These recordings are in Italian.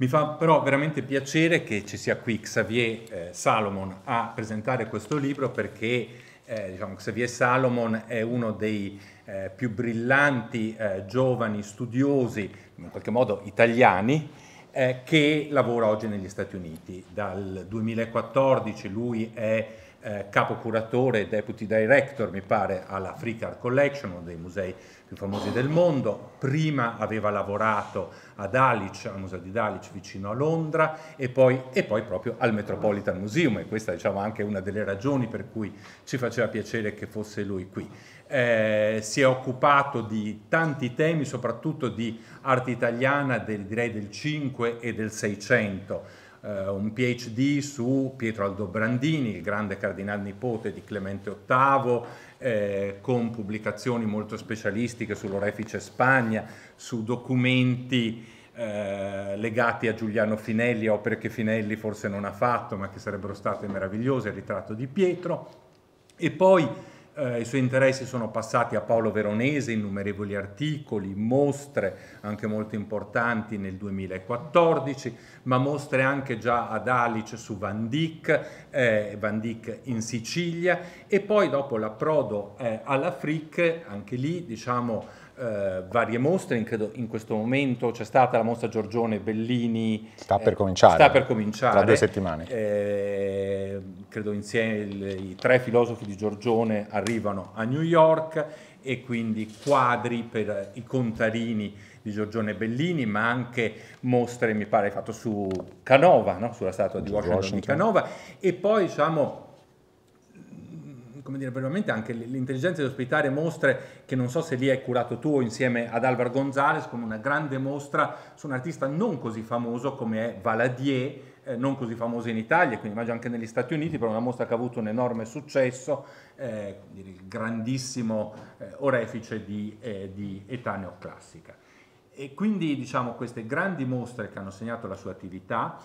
Mi fa però veramente piacere che ci sia qui Xavier eh, Salomon a presentare questo libro perché eh, diciamo, Xavier Salomon è uno dei eh, più brillanti eh, giovani studiosi, in qualche modo italiani, eh, che lavora oggi negli Stati Uniti. Dal 2014 lui è eh, capo curatore, deputy director, mi pare, alla Free Card Collection, uno dei musei più famosi del mondo. Prima aveva lavorato a Dalic, al museo di Dalic vicino a Londra e poi, e poi proprio al Metropolitan Museum e questa diciamo, è diciamo, anche una delle ragioni per cui ci faceva piacere che fosse lui qui. Eh, si è occupato di tanti temi, soprattutto di arte italiana del, direi del 5 e del 600. Uh, eh, un PhD su Pietro Aldobrandini, il grande cardinal nipote di Clemente VIII eh, con pubblicazioni molto specialistiche sull'orefice Spagna, su documenti eh, legati a Giuliano Finelli, opere che Finelli forse non ha fatto ma che sarebbero state meravigliose, il ritratto di Pietro, e poi eh, i suoi interessi sono passati a Paolo Veronese, innumerevoli articoli, mostre anche molto importanti nel 2014, ma mostre anche già ad Alice su Van Dyck, eh, Van Dyck in Sicilia e poi dopo l'approdo eh, alla FRIC, anche lì diciamo eh, varie mostre, in, credo, in questo momento c'è stata la mostra Giorgione Bellini. Sta per eh, cominciare. Sta per cominciare. Tra due settimane. Eh, credo insieme il, i tre filosofi di Giorgione arrivano a New York e quindi quadri per i contarini di Giorgione Bellini, ma anche mostre, mi pare, fatto su Canova, no? sulla statua di Washington, Washington, di Canova. E poi, diciamo, come dire, veramente anche l'intelligenza di ospitare mostre che non so se lì hai curato tu insieme ad Alvar Gonzalez come una grande mostra su un artista non così famoso come è Valadier, eh, non così famoso in Italia, quindi immagino anche negli Stati Uniti, però una mostra che ha avuto un enorme successo, eh, il grandissimo eh, orefice di, eh, di età neoclassica. E quindi diciamo queste grandi mostre che hanno segnato la sua attività,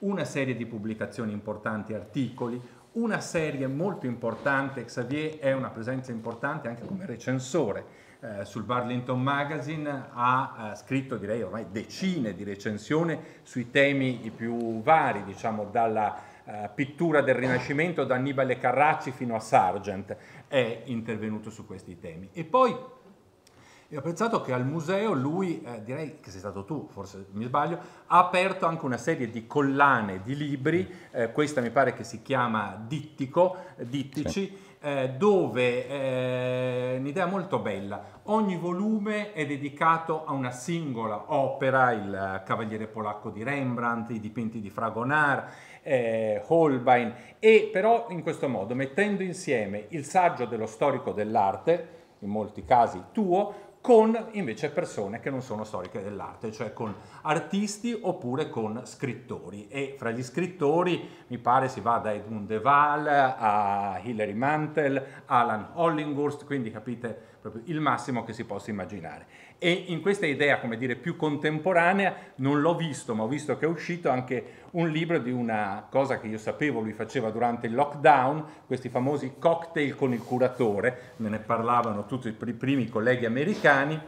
una serie di pubblicazioni importanti, articoli, una serie molto importante, Xavier è una presenza importante anche come recensore. Eh, sul Burlington Magazine ha eh, scritto direi ormai decine di recensioni sui temi i più vari, diciamo dalla eh, pittura del Rinascimento da Annibale Carracci fino a Sargent è intervenuto su questi temi. E poi e ho pensato che al museo lui, eh, direi che sei stato tu, forse mi sbaglio, ha aperto anche una serie di collane di libri, mm. eh, questa mi pare che si chiama Dittico, eh, Dittici, sì. eh, dove un'idea eh, molto bella, ogni volume è dedicato a una singola opera, il Cavaliere Polacco di Rembrandt, i dipinti di Fragonard, eh, Holbein, e però in questo modo, mettendo insieme il saggio dello storico dell'arte, in molti casi tuo, con invece persone che non sono storiche dell'arte, cioè con artisti oppure con scrittori. E fra gli scrittori mi pare si va da Edmund Deval a Hilary Mantel, Alan Hollinghurst, quindi capite proprio il massimo che si possa immaginare. E in questa idea, come dire, più contemporanea, non l'ho visto, ma ho visto che è uscito anche un libro di una cosa che io sapevo lui faceva durante il lockdown, questi famosi cocktail con il curatore, me ne parlavano tutti i primi colleghi americani,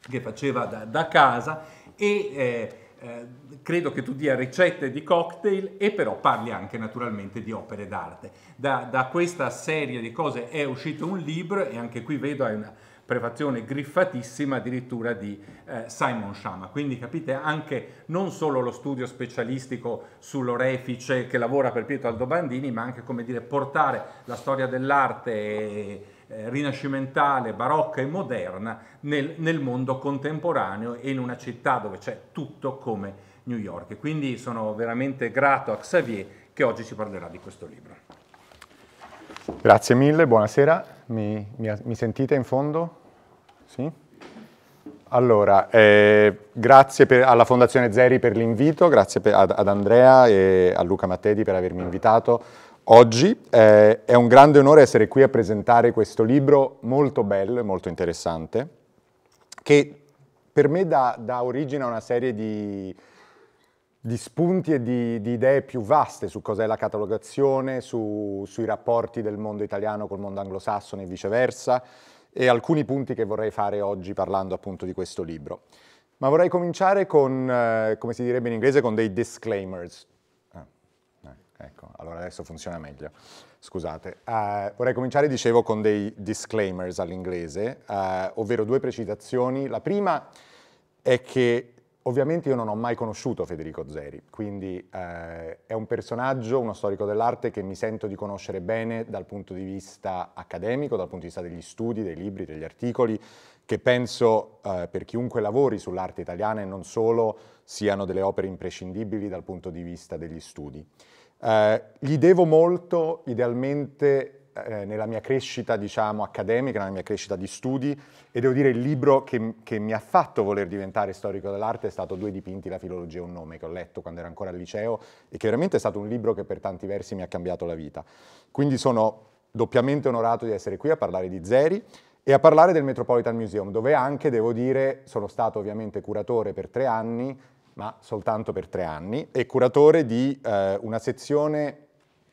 che faceva da, da casa e... Eh, eh, credo che tu dia ricette di cocktail e però parli anche naturalmente di opere d'arte. Da, da questa serie di cose è uscito un libro e anche qui vedo hai una, prefazione griffatissima addirittura di eh, Simon Schama. Quindi capite anche non solo lo studio specialistico sull'orefice che lavora per Pietro Aldobandini, ma anche come dire, portare la storia dell'arte eh, rinascimentale, barocca e moderna nel, nel mondo contemporaneo e in una città dove c'è tutto come New York. E quindi sono veramente grato a Xavier che oggi ci parlerà di questo libro. Grazie mille, buonasera. Mi, mi, mi sentite in fondo? Sì? Allora, eh, grazie per, alla Fondazione Zeri per l'invito, grazie per, ad, ad, Andrea e a Luca Mattedi per avermi invitato oggi. Eh, è un grande onore essere qui a presentare questo libro molto bello e molto interessante, che per me dà, dà origine a una serie di, di spunti e di, di, idee più vaste su cos'è la catalogazione, su, sui rapporti del mondo italiano col mondo anglosassone e viceversa, e alcuni punti che vorrei fare oggi parlando appunto di questo libro. Ma vorrei cominciare con, eh, come si direbbe in inglese, con dei disclaimers. Ah, eh, ecco, allora adesso funziona meglio, scusate. Uh, vorrei cominciare, dicevo, con dei disclaimers all'inglese, uh, ovvero due precisazioni. La prima è che Ovviamente io non ho mai conosciuto Federico Zeri, quindi eh, è un personaggio, uno storico dell'arte che mi sento di conoscere bene dal punto di vista accademico, dal punto di vista degli studi, dei libri, degli articoli, che penso eh, per chiunque lavori sull'arte italiana e non solo siano delle opere imprescindibili dal punto di vista degli studi. Eh, gli devo molto, idealmente, eh, nella mia crescita, diciamo, accademica, nella mia crescita di studi e devo dire il libro che, che mi ha fatto voler diventare storico dell'arte è stato Due dipinti, la filologia e un nome, che ho letto quando ero ancora al liceo e che veramente è stato un libro che per tanti versi mi ha cambiato la vita. Quindi sono doppiamente onorato di essere qui a parlare di Zeri e a parlare del Metropolitan Museum, dove anche, devo dire, sono stato ovviamente curatore per tre anni, ma soltanto per tre anni, e curatore di eh, una sezione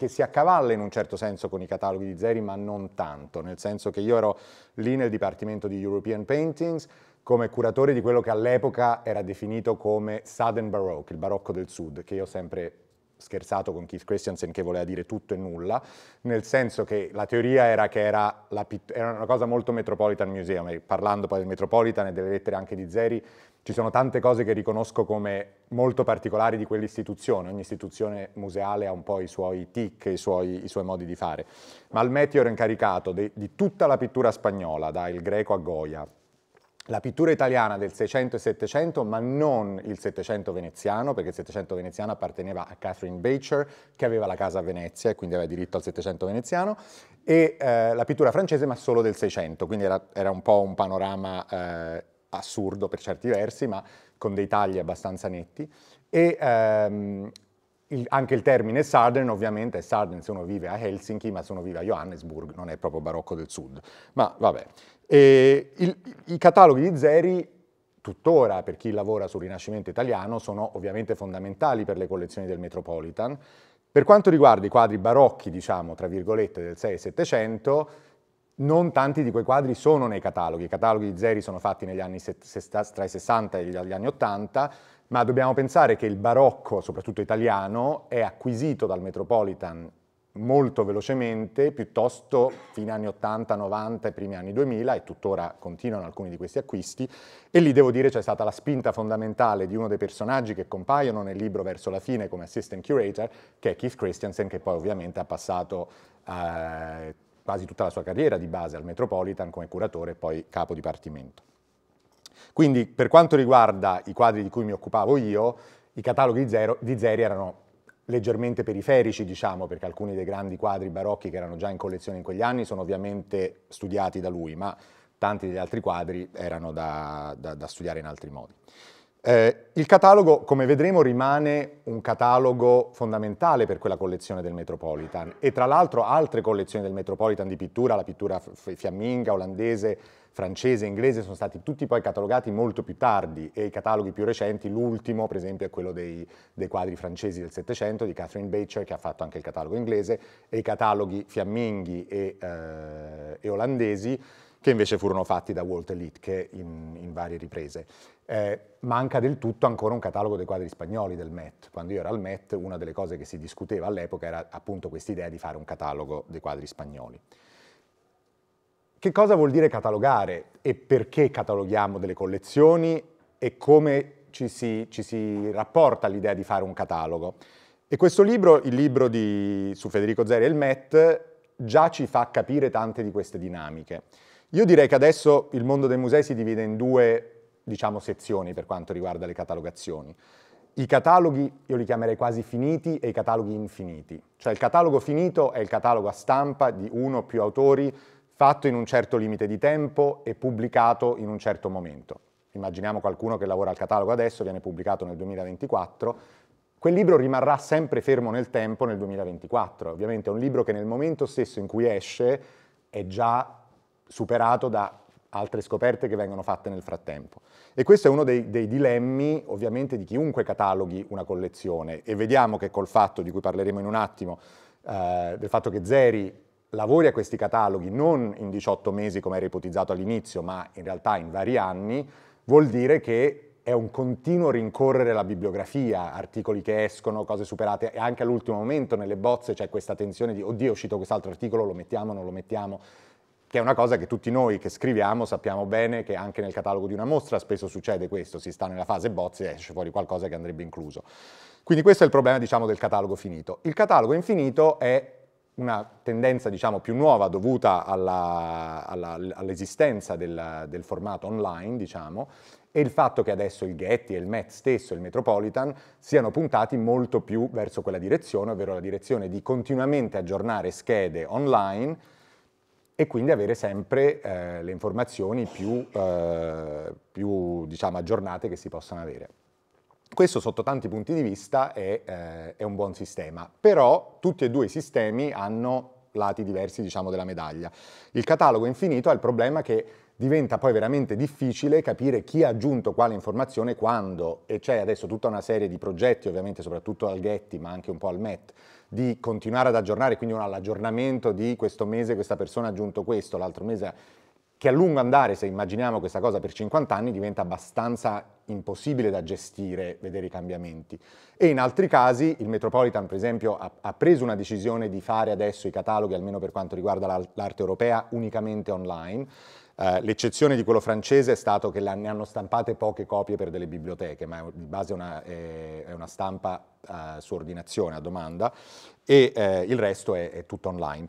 che si accavalla in un certo senso con i cataloghi di Zeri, ma non tanto, nel senso che io ero lì nel dipartimento di European Paintings come curatore di quello che all'epoca era definito come Southern Baroque, il barocco del sud, che io ho sempre scherzato con Keith Christiansen che voleva dire tutto e nulla, nel senso che la teoria era che era, la, era una cosa molto Metropolitan Museum, e parlando poi del Metropolitan e delle lettere anche di Zeri, ci sono tante cose che riconosco come molto particolari di quell'istituzione, ogni istituzione museale ha un po' i suoi tic, i suoi, i suoi modi di fare, ma al Meteo ero incaricato de, di tutta la pittura spagnola, da il greco a Goya, la pittura italiana del 600 e 700, ma non il 700 veneziano, perché il 700 veneziano apparteneva a Catherine Bacher, che aveva la casa a Venezia e quindi aveva diritto al 700 veneziano, e eh, la pittura francese, ma solo del 600, quindi era, era un po' un panorama eh, assurdo per certi versi, ma con dei tagli abbastanza netti. E ehm, il, anche il termine Sarden, ovviamente è Sarden se uno vive a Helsinki, ma se uno vive a Johannesburg non è proprio barocco del sud. Ma vabbè. Il, I cataloghi di Zeri tuttora per chi lavora sul Rinascimento italiano sono ovviamente fondamentali per le collezioni del Metropolitan. Per quanto riguarda i quadri barocchi, diciamo, tra virgolette, del 6 e 700, non tanti di quei quadri sono nei cataloghi, i cataloghi di Zeri sono fatti negli anni tra i 60 e gli anni 80, ma dobbiamo pensare che il barocco, soprattutto italiano, è acquisito dal Metropolitan molto velocemente, piuttosto fine anni 80, 90 e primi anni 2000, e tuttora continuano alcuni di questi acquisti, e lì devo dire c'è stata la spinta fondamentale di uno dei personaggi che compaiono nel libro verso la fine come assistant curator, che è Keith Christiansen, che poi ovviamente ha passato... Eh, quasi tutta la sua carriera di base al Metropolitan come curatore e poi capo dipartimento. Quindi per quanto riguarda i quadri di cui mi occupavo io, i cataloghi zero, di Zeri erano leggermente periferici, diciamo, perché alcuni dei grandi quadri barocchi che erano già in collezione in quegli anni sono ovviamente studiati da lui, ma tanti degli altri quadri erano da, da, da studiare in altri modi. Eh, il catalogo, come vedremo, rimane un catalogo fondamentale per quella collezione del Metropolitan e tra l'altro altre collezioni del Metropolitan di pittura, la pittura fiamminga, olandese, francese, inglese, sono stati tutti poi catalogati molto più tardi e i cataloghi più recenti, l'ultimo per esempio è quello dei, dei quadri francesi del Settecento di Catherine Bacher che ha fatto anche il catalogo inglese e i cataloghi fiamminghi e, eh, e olandesi che invece furono fatti da Walt Littke in, in varie riprese. Eh, manca del tutto ancora un catalogo dei quadri spagnoli del MET. Quando io ero al MET una delle cose che si discuteva all'epoca era appunto quest'idea di fare un catalogo dei quadri spagnoli. Che cosa vuol dire catalogare e perché cataloghiamo delle collezioni e come ci si, ci si rapporta all'idea di fare un catalogo? E questo libro, il libro di, su Federico Zeri e il MET, già ci fa capire tante di queste dinamiche. Io direi che adesso il mondo dei musei si divide in due, diciamo, sezioni per quanto riguarda le catalogazioni. I cataloghi io li chiamerei quasi finiti e i cataloghi infiniti. Cioè il catalogo finito è il catalogo a stampa di uno o più autori fatto in un certo limite di tempo e pubblicato in un certo momento. Immaginiamo qualcuno che lavora al catalogo adesso, viene pubblicato nel 2024, quel libro rimarrà sempre fermo nel tempo nel 2024. Ovviamente è un libro che nel momento stesso in cui esce è già superato da altre scoperte che vengono fatte nel frattempo. E questo è uno dei, dei, dilemmi ovviamente di chiunque cataloghi una collezione e vediamo che col fatto di cui parleremo in un attimo, eh, del fatto che Zeri lavori a questi cataloghi non in 18 mesi come era ipotizzato all'inizio, ma in realtà in vari anni, vuol dire che è un continuo rincorrere la bibliografia, articoli che escono, cose superate, e anche all'ultimo momento nelle bozze c'è questa tensione di oddio è uscito quest'altro articolo, lo mettiamo, non lo mettiamo, che è una cosa che tutti noi che scriviamo sappiamo bene che anche nel catalogo di una mostra spesso succede questo, si sta nella fase bozze e esce fuori qualcosa che andrebbe incluso. Quindi questo è il problema diciamo, del catalogo finito. Il catalogo infinito è una tendenza diciamo, più nuova dovuta alla, alla, all'esistenza del, del, formato online, diciamo, e il fatto che adesso il Getty e il Met stesso, il Metropolitan, siano puntati molto più verso quella direzione, ovvero la direzione di continuamente aggiornare schede online e quindi avere sempre eh, le informazioni più, eh, più diciamo, aggiornate che si possano avere. Questo sotto tanti punti di vista è, eh, è, un buon sistema, però tutti e due i sistemi hanno lati diversi diciamo, della medaglia. Il catalogo infinito ha il problema che diventa poi veramente difficile capire chi ha aggiunto quale informazione quando, e c'è adesso tutta una serie di progetti, ovviamente soprattutto al Getty, ma anche un po' al MET, di continuare ad aggiornare, quindi all'aggiornamento di questo mese questa persona ha aggiunto questo, l'altro mese che a lungo andare, se immaginiamo questa cosa per 50 anni, diventa abbastanza impossibile da gestire, vedere i cambiamenti. E in altri casi, il Metropolitan per esempio ha, ha preso una decisione di fare adesso i cataloghi, almeno per quanto riguarda l'arte europea, unicamente online. Uh, l'eccezione di quello francese è stato che ne hanno stampate poche copie per delle biblioteche, ma di base una, eh, è una stampa a, su ordinazione, a domanda, e eh, il resto è, è tutto online.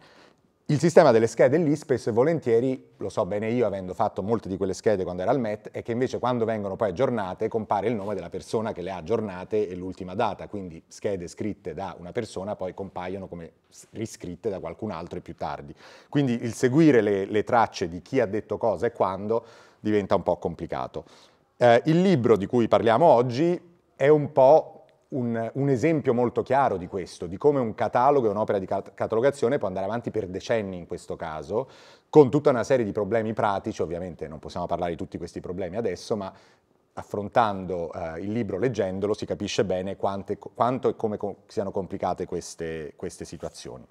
Il sistema delle schede LISPES volentieri, lo so bene io avendo fatto molte di quelle schede quando era al MET, è che invece quando vengono poi aggiornate compare il nome della persona che le ha aggiornate e l'ultima data, quindi schede scritte da una persona poi compaiono come riscritte da qualcun altro e più tardi. Quindi il seguire le, le tracce di chi ha detto cosa e quando diventa un po' complicato. Eh, il libro di cui parliamo oggi è un po' un, un, esempio molto chiaro di questo, di come un catalogo e un'opera di catalogazione può andare avanti per decenni in questo caso, con tutta una serie di problemi pratici, ovviamente non possiamo parlare di tutti questi problemi adesso, ma affrontando eh, il libro, leggendolo, si capisce bene quante, quanto e come co- siano complicate queste, queste situazioni.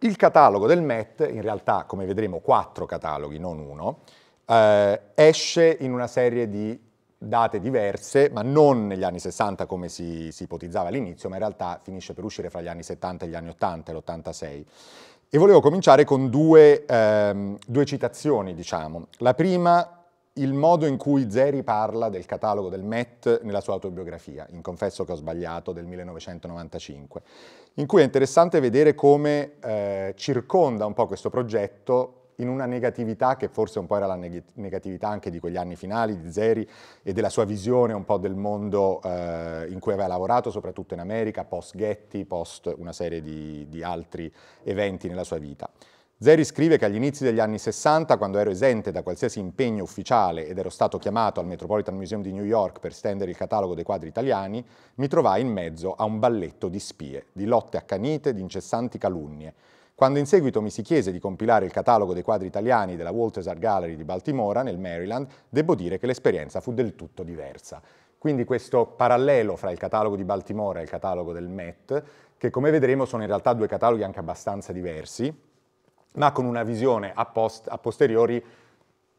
Il catalogo del MET, in realtà come vedremo quattro cataloghi, non uno, eh, esce in una serie di date diverse, ma non negli anni 60 come si, si ipotizzava all'inizio, ma in realtà finisce per uscire fra gli anni 70 e gli anni 80, l'86. E volevo cominciare con due, ehm, due citazioni, diciamo. La prima il modo in cui Zeri parla del catalogo del Met nella sua autobiografia, in Confesso che ho sbagliato, del 1995, in cui è interessante vedere come eh, circonda un po' questo progetto in una negatività che forse un po' era la negatività anche di quegli anni finali di Zeri e della sua visione un po' del mondo eh, in cui aveva lavorato, soprattutto in America, post Getty, post una serie di, di altri eventi nella sua vita. Zeri scrive che agli inizi degli anni 60, quando ero esente da qualsiasi impegno ufficiale ed ero stato chiamato al Metropolitan Museum di New York per stendere il catalogo dei quadri italiani, mi trovai in mezzo a un balletto di spie, di lotte accanite, di incessanti calunnie quando in seguito mi si chiese di compilare il catalogo dei quadri italiani della Walters Art Gallery di Baltimora, nel Maryland, devo dire che l'esperienza fu del tutto diversa. Quindi questo parallelo fra il catalogo di Baltimora e il catalogo del Met, che come vedremo sono in realtà due cataloghi anche abbastanza diversi, ma con una visione a, post a posteriori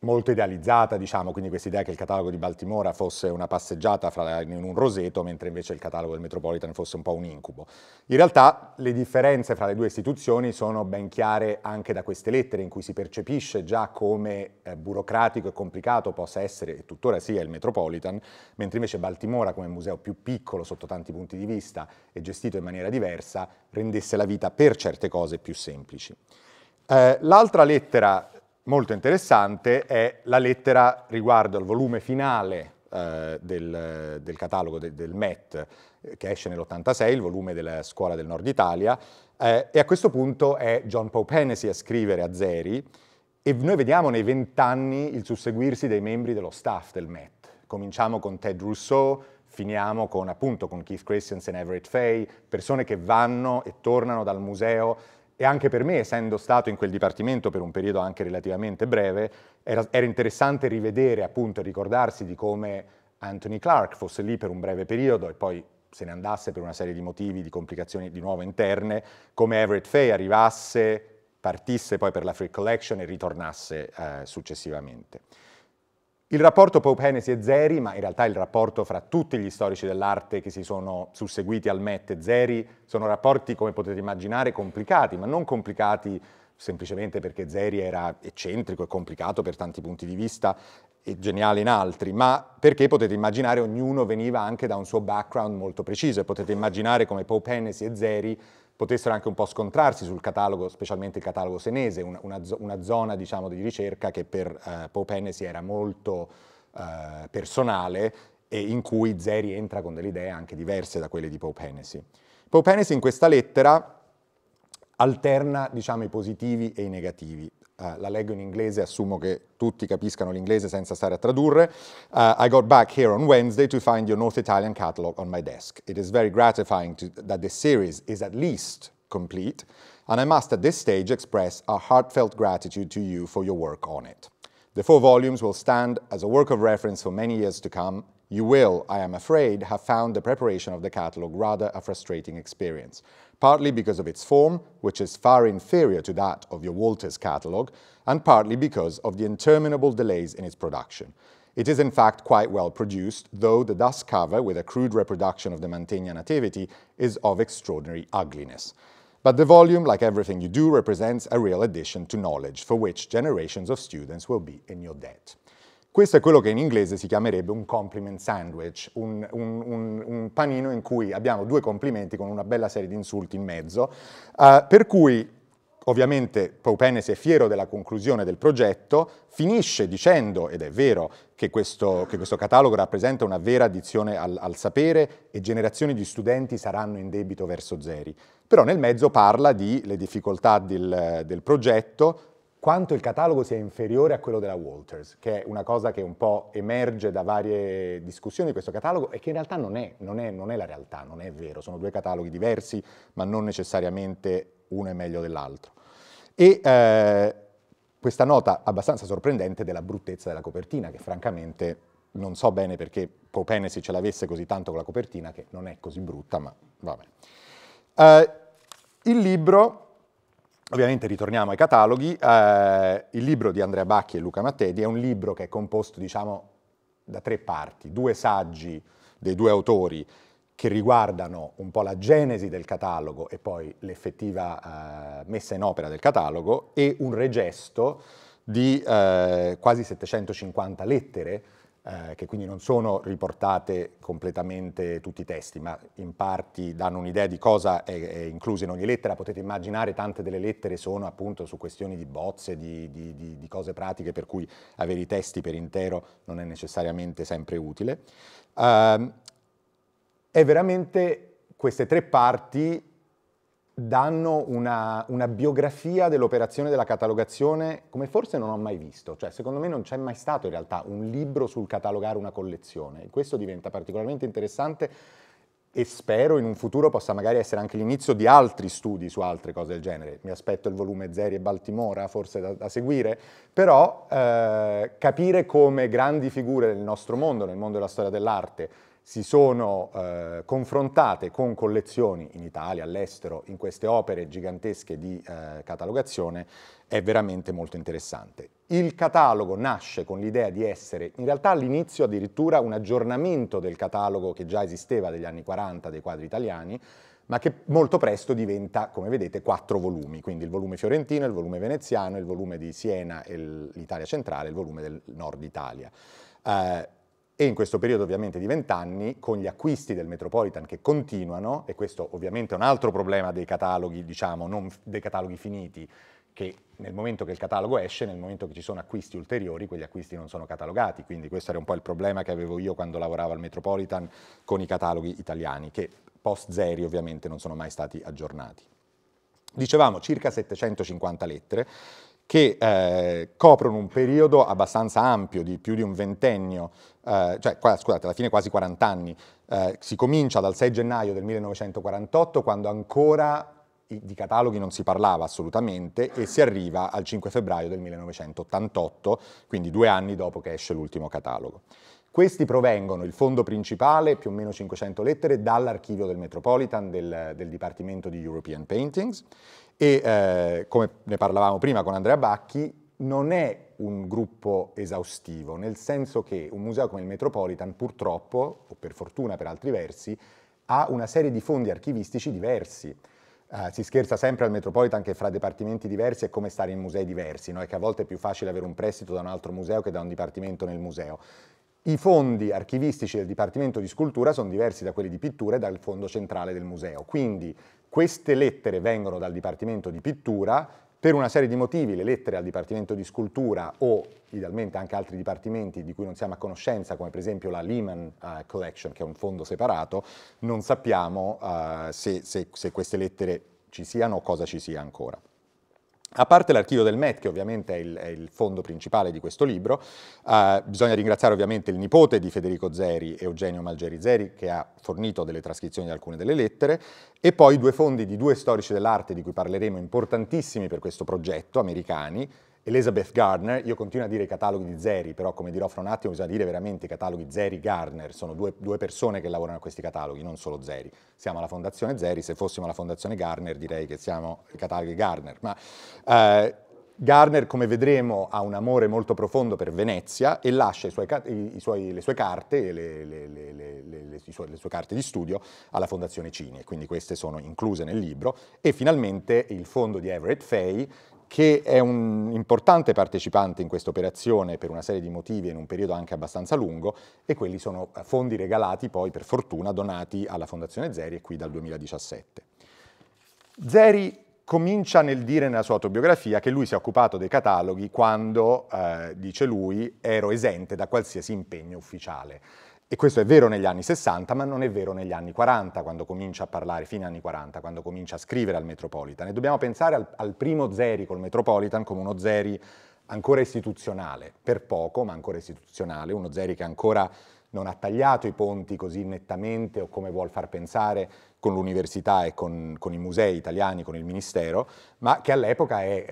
molto idealizzata, diciamo, quindi questa idea che il catalogo di Baltimora fosse una passeggiata fra, in un roseto, mentre invece il catalogo del Metropolitan fosse un po' un incubo. In realtà le differenze fra le due istituzioni sono ben chiare anche da queste lettere, in cui si percepisce già come eh, burocratico e complicato possa essere, e tuttora sia, il Metropolitan, mentre invece Baltimora, come museo più piccolo sotto tanti punti di vista e gestito in maniera diversa, rendesse la vita per certe cose più semplici. Eh, l'altra lettera molto interessante è la lettera riguardo al volume finale eh, del, del, catalogo de, del MET eh, che esce nell'86, il volume della scuola del nord Italia, eh, e a questo punto è John Pope Hennessy a scrivere a Zeri e noi vediamo nei vent'anni il susseguirsi dei membri dello staff del MET. Cominciamo con Ted Rousseau, finiamo con appunto con Keith Christensen, Everett Fay, persone che vanno e tornano dal museo e anche per me, essendo stato in quel dipartimento per un periodo anche relativamente breve, era, era interessante rivedere appunto e ricordarsi di come Anthony Clark fosse lì per un breve periodo e poi se ne andasse per una serie di motivi, di complicazioni di nuovo interne, come Everett Fay arrivasse, partisse poi per la Free Collection e ritornasse eh, successivamente. Il rapporto Pope Hennessy e Zeri, ma in realtà il rapporto fra tutti gli storici dell'arte che si sono susseguiti al Met e Zeri, sono rapporti, come potete immaginare, complicati, ma non complicati semplicemente perché Zeri era eccentrico e complicato per tanti punti di vista e geniale in altri, ma perché potete immaginare ognuno veniva anche da un suo background molto preciso e potete immaginare come Pope Hennessy e Zeri potessero anche un po' scontrarsi sul catalogo, specialmente il catalogo senese, una, una, una zona diciamo, di ricerca che per eh, Pope Hennessy era molto eh, personale e in cui Zeri entra con delle idee anche diverse da quelle di Pope Hennessy. Pope Hennessy in questa lettera alterna diciamo, i positivi e i negativi. Eh, la leggo in inglese, assumo che tutti capiscano l'inglese senza stare a tradurre. Uh, I got back here on Wednesday to find your North Italian catalog on my desk. It is very gratifying to, that the series is at least complete, and I must at this stage express our heartfelt gratitude to you for your work on it. The four volumes will stand as a work of reference for many years to come, you will, I am afraid, have found the preparation of the catalogue rather a frustrating experience, partly because of its form, which is far inferior to that of your Walters catalogue, and partly because of the interminable delays in its production. It is in fact quite well produced, though the dust cover, with a crude reproduction of the Mantegna Nativity, is of extraordinary ugliness. But the volume, like everything you do, represents a real addition to knowledge, for which generations of students will be in your debt. Questo è quello che in inglese si chiamerebbe un compliment sandwich, un, un, un, un panino in cui abbiamo due complimenti con una bella serie di insulti in mezzo, eh, per cui ovviamente Paupenes è fiero della conclusione del progetto, finisce dicendo, ed è vero, che questo, che questo catalogo rappresenta una vera addizione al, al, sapere e generazioni di studenti saranno in debito verso Zeri. Però nel mezzo parla delle difficoltà del, del progetto, quanto il catalogo sia inferiore a quello della Walters, che è una cosa che un po' emerge da varie discussioni di questo catalogo e che in realtà non è, non è, non è la realtà, non è vero, sono due cataloghi diversi, ma non necessariamente uno è meglio dell'altro. E eh, questa nota abbastanza sorprendente della bruttezza della copertina, che francamente non so bene perché Popenesi ce l'avesse così tanto con la copertina, che non è così brutta, ma vabbè. Eh, il libro Ovviamente ritorniamo ai cataloghi, eh, il libro di Andrea Bacchi e Luca Mattedi è un libro che è composto diciamo, da tre parti, due saggi dei due autori che riguardano un po' la genesi del catalogo e poi l'effettiva eh, messa in opera del catalogo e un regesto di eh, quasi 750 lettere eh, che quindi non sono riportate completamente tutti i testi, ma in parti danno un'idea di cosa è, è, incluso in ogni lettera. Potete immaginare tante delle lettere sono appunto su questioni di bozze, di, di, di, di cose pratiche, per cui avere i testi per intero non è necessariamente sempre utile. Uh, è veramente queste tre parti danno una, una biografia dell'operazione della catalogazione come forse non ho mai visto, cioè secondo me non c'è mai stato in realtà un libro sul catalogare una collezione e questo diventa particolarmente interessante e spero in un futuro possa magari essere anche l'inizio di altri studi su altre cose del genere. Mi aspetto il volume Zeri e Baltimora, forse da, da seguire, però eh, capire come grandi figure nel nostro mondo, nel mondo della storia dell'arte, si sono eh, confrontate con collezioni in Italia, all'estero, in queste opere gigantesche di eh, catalogazione, è veramente molto interessante. Il catalogo nasce con l'idea di essere, in realtà all'inizio addirittura un aggiornamento del catalogo che già esisteva degli anni 40 dei quadri italiani, ma che molto presto diventa, come vedete, quattro volumi, quindi il volume fiorentino, il volume veneziano, il volume di Siena e l'Italia centrale, il volume del nord Italia. Eh, e in questo periodo ovviamente di vent'anni, con gli acquisti del Metropolitan che continuano, e questo ovviamente è un altro problema dei cataloghi, diciamo, non dei cataloghi finiti, che nel momento che il catalogo esce, nel momento che ci sono acquisti ulteriori, quegli acquisti non sono catalogati, quindi questo era un po' il problema che avevo io quando lavoravo al Metropolitan con i cataloghi italiani, che post zeri ovviamente non sono mai stati aggiornati. Dicevamo circa 750 lettere, che eh, coprono un periodo abbastanza ampio di più di un ventennio, eh, cioè qua, scusate, alla fine quasi 40 anni. Eh, si comincia dal 6 gennaio del 1948, quando ancora di cataloghi non si parlava assolutamente e si arriva al 5 febbraio del 1988, quindi due anni dopo che esce l'ultimo catalogo. Questi provengono, il fondo principale, più o meno 500 lettere, dall'archivio del Metropolitan del, del Dipartimento di European Paintings e eh, come ne parlavamo prima con Andrea Bacchi, non è un gruppo esaustivo, nel senso che un museo come il Metropolitan purtroppo, o per fortuna per altri versi, ha una serie di fondi archivistici diversi. Uh, si scherza sempre al Metropolitan che fra dipartimenti diversi è come stare in musei diversi, no? è che a volte è più facile avere un prestito da un altro museo che da un dipartimento nel museo. I fondi archivistici del Dipartimento di Scultura sono diversi da quelli di pittura e dal fondo centrale del museo, quindi queste lettere vengono dal Dipartimento di Pittura, per una serie di motivi le lettere al Dipartimento di Scultura o idealmente anche altri dipartimenti di cui non siamo a conoscenza, come per esempio la Lehman uh, Collection, che è un fondo separato, non sappiamo uh, se, se, se queste lettere ci siano o cosa ci sia ancora. A parte l'archivio del MET, che ovviamente è il, è il fondo principale di questo libro, eh, bisogna ringraziare ovviamente il nipote di Federico Zeri, Eugenio Malgeri Zeri, che ha fornito delle trascrizioni di alcune delle lettere, e poi due fondi di due storici dell'arte di cui parleremo importantissimi per questo progetto, americani, Elizabeth Gardner, io continuo a dire i cataloghi di Zeri, però come dirò fra un attimo bisogna dire veramente i cataloghi Zeri-Gardner, sono due, due, persone che lavorano a questi cataloghi, non solo Zeri. Siamo alla fondazione Zeri, se fossimo alla fondazione Gardner direi che siamo i cataloghi Gardner, ma eh, Gardner, come vedremo, ha un amore molto profondo per Venezia e lascia suoi, i, suoi, le sue carte, le, le, le, sue, le, sue, carte di studio alla Fondazione Cini, e quindi queste sono incluse nel libro. E finalmente il fondo di Everett Fay che è un importante partecipante in questa operazione per una serie di motivi in un periodo anche abbastanza lungo e quelli sono eh, fondi regalati poi per fortuna donati alla Fondazione Zeri e qui dal 2017. Zeri comincia nel dire nella sua autobiografia che lui si è occupato dei cataloghi quando, eh, dice lui, ero esente da qualsiasi impegno ufficiale. E questo è vero negli anni 60, ma non è vero negli anni 40, quando comincia a parlare, fine anni 40, quando comincia a scrivere al Metropolitan. E dobbiamo pensare al, al primo Zeri col Metropolitan come uno Zeri ancora istituzionale, per poco, ma ancora istituzionale, uno Zeri che ancora non ha tagliato i ponti così nettamente o come vuol far pensare con l'università e con, con, i musei italiani, con il Ministero, ma che all'epoca è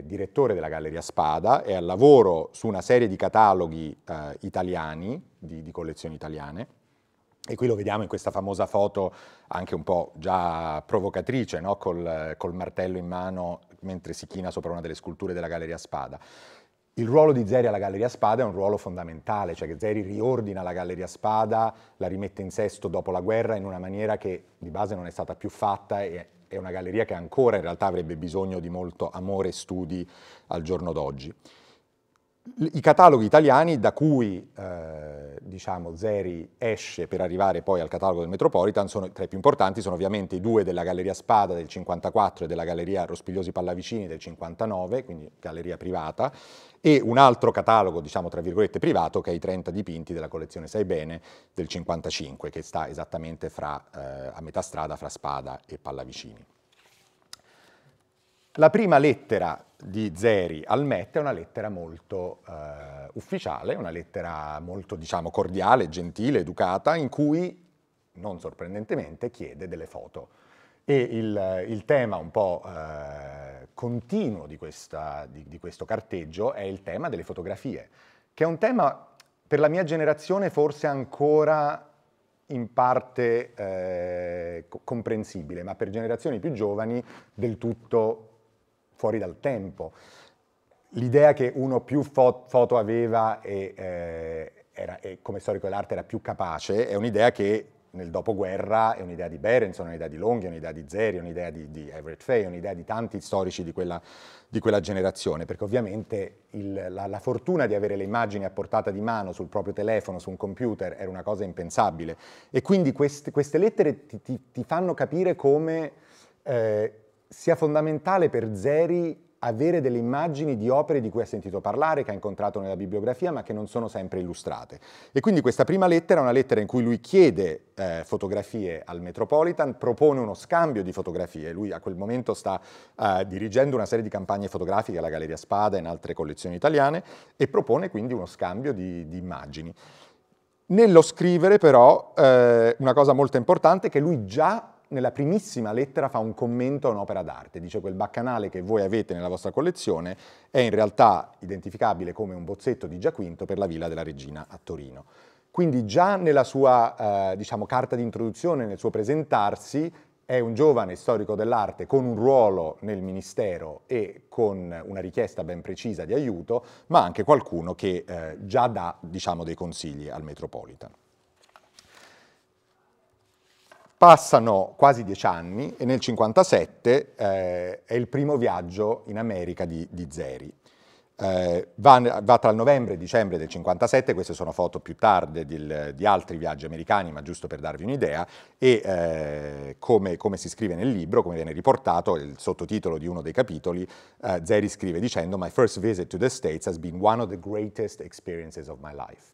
eh, direttore della Galleria Spada, è al lavoro su una serie di cataloghi eh, italiani, di, di, collezioni italiane, e qui lo vediamo in questa famosa foto anche un po' già provocatrice, no? col, col martello in mano mentre si china sopra una delle sculture della Galleria Spada. Il ruolo di Zeri alla Galleria Spada è un ruolo fondamentale, cioè che Zeri riordina la Galleria Spada, la rimette in sesto dopo la guerra in una maniera che di base non è stata più fatta e è una galleria che ancora in realtà avrebbe bisogno di molto amore e studi al giorno d'oggi i cataloghi italiani da cui eh, diciamo, Zeri esce per arrivare poi al catalogo del Metropolitan sono tra i più importanti, sono ovviamente i due della Galleria Spada del 54 e della Galleria Rospigliosi Pallavicini del 59, quindi galleria privata, e un altro catalogo, diciamo tra virgolette, privato che è i 30 dipinti della collezione Sai Bene del 55, che sta esattamente fra, eh, a metà strada fra Spada e Pallavicini. La prima lettera di Zeri al Met è una lettera molto eh, ufficiale, una lettera molto diciamo, cordiale, gentile, educata, in cui, non sorprendentemente, chiede delle foto. E il, il tema un po' eh, continuo di, questa, di, di questo carteggio è il tema delle fotografie, che è un tema per la mia generazione forse ancora in parte eh, comprensibile, ma per generazioni più giovani del tutto fuori dal tempo. L'idea che uno più fo- foto aveva e, eh, era, e come storico dell'arte era più capace è un'idea che nel dopoguerra è un'idea di Berenson, un'idea di Longhi, un'idea di Zeri, un'idea di, di Everett Fay, un'idea di tanti storici di quella, di quella generazione, perché ovviamente il, la, la, fortuna di avere le immagini a portata di mano sul proprio telefono, su un computer, era una cosa impensabile. E quindi quest, queste lettere ti, ti, ti, fanno capire come... Eh, sia fondamentale per Zeri avere delle immagini di opere di cui ha sentito parlare, che ha incontrato nella bibliografia, ma che non sono sempre illustrate. E quindi questa prima lettera è una lettera in cui lui chiede eh, fotografie al Metropolitan, propone uno scambio di fotografie. Lui a quel momento sta eh, dirigendo una serie di campagne fotografiche alla Galleria Spada e in altre collezioni italiane e propone quindi uno scambio di, di immagini. Nello scrivere però eh, una cosa molto importante è che lui già nella primissima lettera fa un commento a un'opera d'arte, dice quel baccanale che voi avete nella vostra collezione è in realtà identificabile come un bozzetto di Giaquinto per la Villa della Regina a Torino. Quindi già nella sua eh, diciamo, carta di introduzione, nel suo presentarsi, è un giovane storico dell'arte con un ruolo nel ministero e con una richiesta ben precisa di aiuto, ma anche qualcuno che eh, già dà diciamo, dei consigli al Metropolitan. Passano quasi dieci anni e nel 1957 eh, è il primo viaggio in America di, di Zeri. Eh, va, va, tra il novembre e dicembre del 57, queste sono foto più tarde di, di altri viaggi americani, ma giusto per darvi un'idea, e eh, come, come, si scrive nel libro, come viene riportato, il sottotitolo di uno dei capitoli, eh, Zeri scrive dicendo My first visit to the States has been one of the greatest experiences of my life.